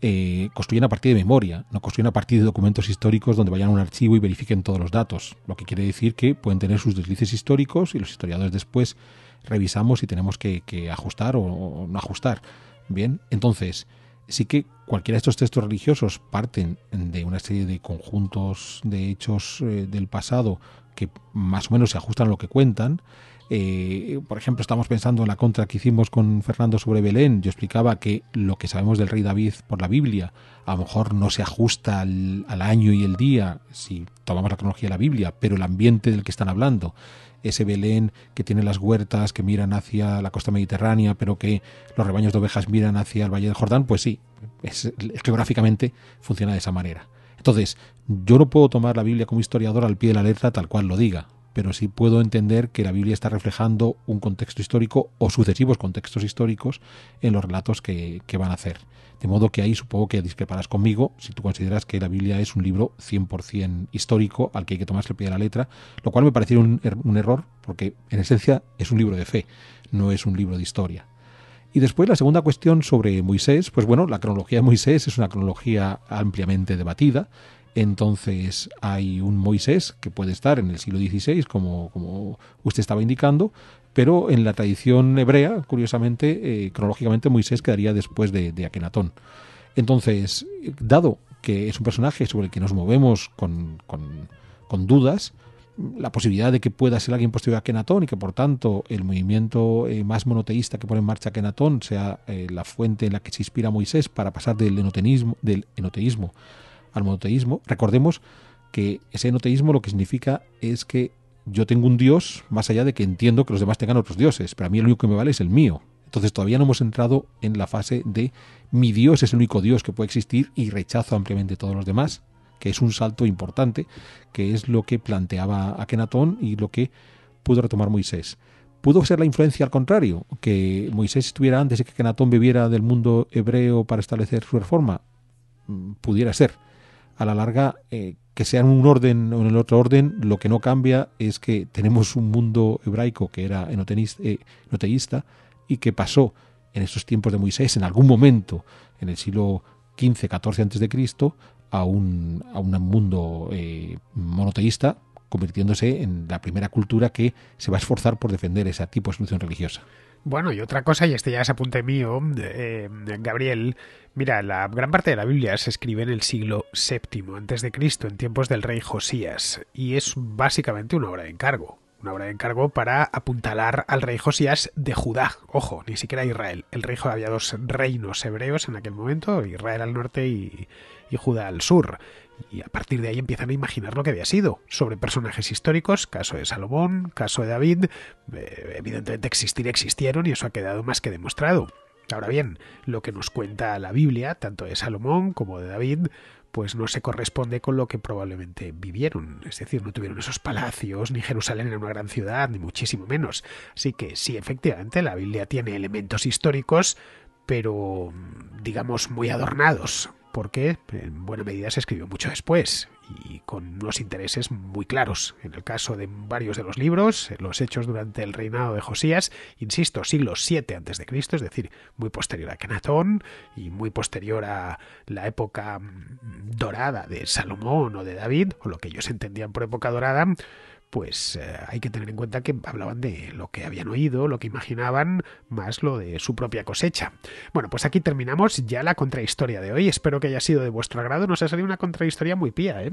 Eh, construyen a partir de memoria, no construyen a partir de documentos históricos donde vayan a un archivo y verifiquen todos los datos, lo que quiere decir que pueden tener sus deslices históricos y los historiadores después revisamos si tenemos que, ajustar o, no ajustar. Bien, entonces, sí que cualquiera de estos textos religiosos parten de una serie de conjuntos de hechos eh, del pasado que más o menos se ajustan a lo que cuentan, eh, por ejemplo, estamos pensando en la contra que hicimos con Fernando sobre Belén. Yo explicaba que lo que sabemos del rey David por la Biblia a lo mejor no se ajusta al, año y el día si tomamos la cronología de la Biblia, pero el ambiente del que están hablando ese Belén que tiene las huertas que miran hacia la costa mediterránea, pero que los rebaños de ovejas miran hacia el Valle del Jordán, pues sí, geográficamente funciona de esa manera. Entonces, yo no puedo tomar la Biblia como historiador al pie de la letra tal cual lo diga pero sí puedo entender que la Biblia está reflejando un contexto histórico o sucesivos contextos históricos en los relatos que, van a hacer. De modo que ahí supongo que discreparás conmigo si tú consideras que la Biblia es un libro 100% histórico al que hay que tomarse el pie de la letra, lo cual me pareció un, er, un error porque en esencia es un libro de fe, no es un libro de historia. Y después la segunda cuestión sobre Moisés, pues bueno, la cronología de Moisés es una cronología ampliamente debatida. Entonces hay un Moisés que puede estar en el siglo XVI, como, usted estaba indicando, pero en la tradición hebrea, curiosamente, eh, cronológicamente Moisés quedaría después de, de Akenatón. Entonces, dado que es un personaje sobre el que nos movemos con, con, dudas, la posibilidad de que pueda ser alguien posterior a Akenatón y que por tanto el movimiento eh, más monoteísta que pone en marcha Akenatón sea eh, la fuente en la que se inspira Moisés para pasar del del enoteísmo al monoteísmo, recordemos que ese enoteísmo lo que significa es que yo tengo un Dios más allá de que entiendo que los demás tengan otros dioses, pero a mí el único que me vale es el mío. Entonces todavía no hemos entrado en la fase de mi Dios es el único Dios que puede existir y rechazo ampliamente todos los demás, que es un salto importante, que es lo que planteaba Akenatón y lo que pudo retomar Moisés. Pudo ser la influencia al contrario, que Moisés estuviera antes de que Akenatón viviera del mundo hebreo para establecer su reforma. Mm, pudiera ser a la larga, eh, que sea en un orden o en el otro orden, lo que no cambia es que tenemos un mundo hebraico que era eh, enoteísta y que pasó en esos tiempos de Moisés, en algún momento, en el siglo XV, XIV antes de Cristo, a un, a un mundo eh, monoteísta, convirtiéndose en la primera cultura que se va a esforzar por defender ese tipo de solución religiosa. Bueno, y otra cosa, y este ya es apunte mío, em, em, Gabriel, mira, la gran parte de la Biblia se escribe en el siglo VII antes de Cristo, en tiempos del rey Josías, y es básicamente una obra de encargo, una obra de encargo para apuntalar al rey Josías de Judá. Ojo, ni siquiera Israel. El rey había dos reinos hebreos en aquel momento, Israel al norte y Judá al sur y a partir de ahí empiezan a imaginar lo que había sido, sobre personajes históricos, caso de Salomón, caso de David, eh, evidentemente existir existieron y eso ha quedado más que demostrado. Ahora bien, lo que nos cuenta la Biblia, tanto de Salomón como de David, pues no se corresponde con lo que probablemente vivieron. Es decir, no tuvieron esos palacios, ni Jerusalén era una gran ciudad, ni muchísimo menos. Así que sí, efectivamente, la Biblia tiene elementos históricos, pero digamos muy adornados, porque eh, en buena medida se escribió mucho después y con unos intereses muy claros. En el caso de varios de los libros, eh, los hechos durante el reinado de Josías, insisto, siglo 7 antes de Cristo, es decir, muy posterior a Kenatón y muy posterior a la época mm, dorada de Salomón o de David o lo que ellos entendían por época dorada, pues eh, hay que tener en cuenta que hablaban de lo que habían oído, lo que imaginaban, más lo de su propia cosecha. Bueno, pues aquí terminamos ya la contrahistoria de hoy. Espero que haya sido de vuestro agrado. Nos ha salido una contrahistoria muy pía, ¿eh?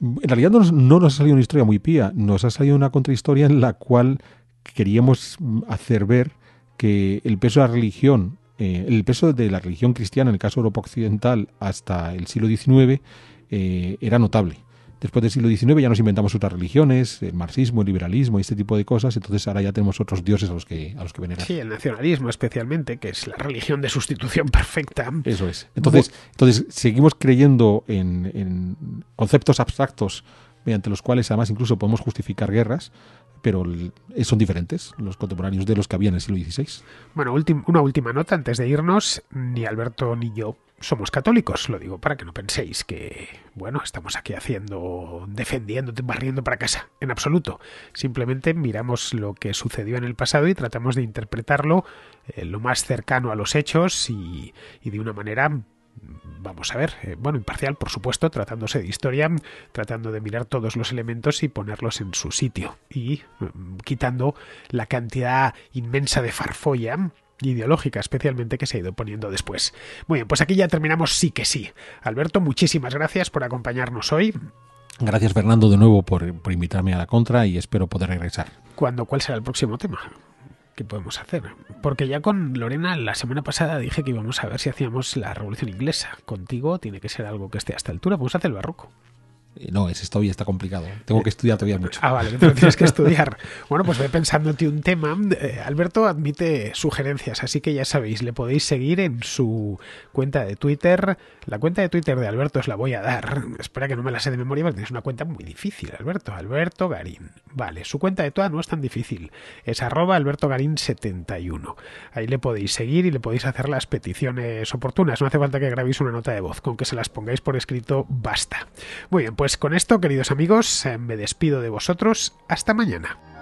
En realidad no, nos ha salido una historia muy pía, nos ha salido una contrahistoria en la cual queríamos hacer ver que el peso de la religión, eh, el peso de la religión cristiana en el caso de Europa Occidental hasta el siglo XIX eh, era notable Después del siglo XIX ya nos inventamos otras religiones, el marxismo, el liberalismo y este tipo de cosas, entonces ahora ya tenemos otros dioses a los que, a los que venerar. Sí, el nacionalismo especialmente, que es la religión de sustitución perfecta. Eso es. Entonces, entonces seguimos creyendo en, en conceptos abstractos mediante los cuales además incluso podemos justificar guerras, pero eh, son diferentes los contemporáneos de los que había en el siglo XVI. Bueno, una última nota antes de irnos. Ni Alberto ni yo somos católicos, lo digo para que no penséis que, bueno, estamos aquí haciendo, defendiendo, barriendo para casa, en absoluto. Simplemente miramos lo que sucedió en el pasado y tratamos de interpretarlo eh, lo más cercano a los hechos y, y de una manera vamos a ver, eh, bueno, imparcial, por supuesto, tratándose de historia, tratando de mirar todos los elementos y ponerlos en su sitio y mm, quitando la cantidad inmensa de farfolla ideológica especialmente que se ha ido poniendo después. Muy bien, pues aquí ya terminamos sí que sí. Alberto, muchísimas gracias por acompañarnos hoy. Gracias Fernando de nuevo por, invitarme a la contra y espero poder regresar. ¿Cuándo? ¿Cuál será el próximo tema? ¿Qué podemos hacer? Porque ya con Lorena la semana pasada dije que íbamos a ver si hacíamos la Revolución Inglesa. Contigo tiene que ser algo que esté a esta altura. Vamos a hacer el barroco. Eh, no, es esto ya está complicado. ¿eh? Tengo que estudiar todavía mucho. Ah, vale, entonces tienes que estudiar. Bueno, pues ve pensándote un tema. Eh, Alberto admite sugerencias, así que ya sabéis, le podéis seguir en su cuenta de Twitter. La cuenta de Twitter de Alberto os la voy a dar. Espera que no me la sé de memoria, porque es una cuenta muy difícil, Alberto. Alberto Garín. Vale, su cuenta de Twitter no es tan difícil. Es arroba Alberto 71 Ahí le podéis seguir y le podéis hacer las peticiones oportunas. No hace falta que grabéis una nota de voz. Con que se las pongáis por escrito, basta. Muy bien pues con esto, queridos amigos, eh, me despido de vosotros. Hasta mañana.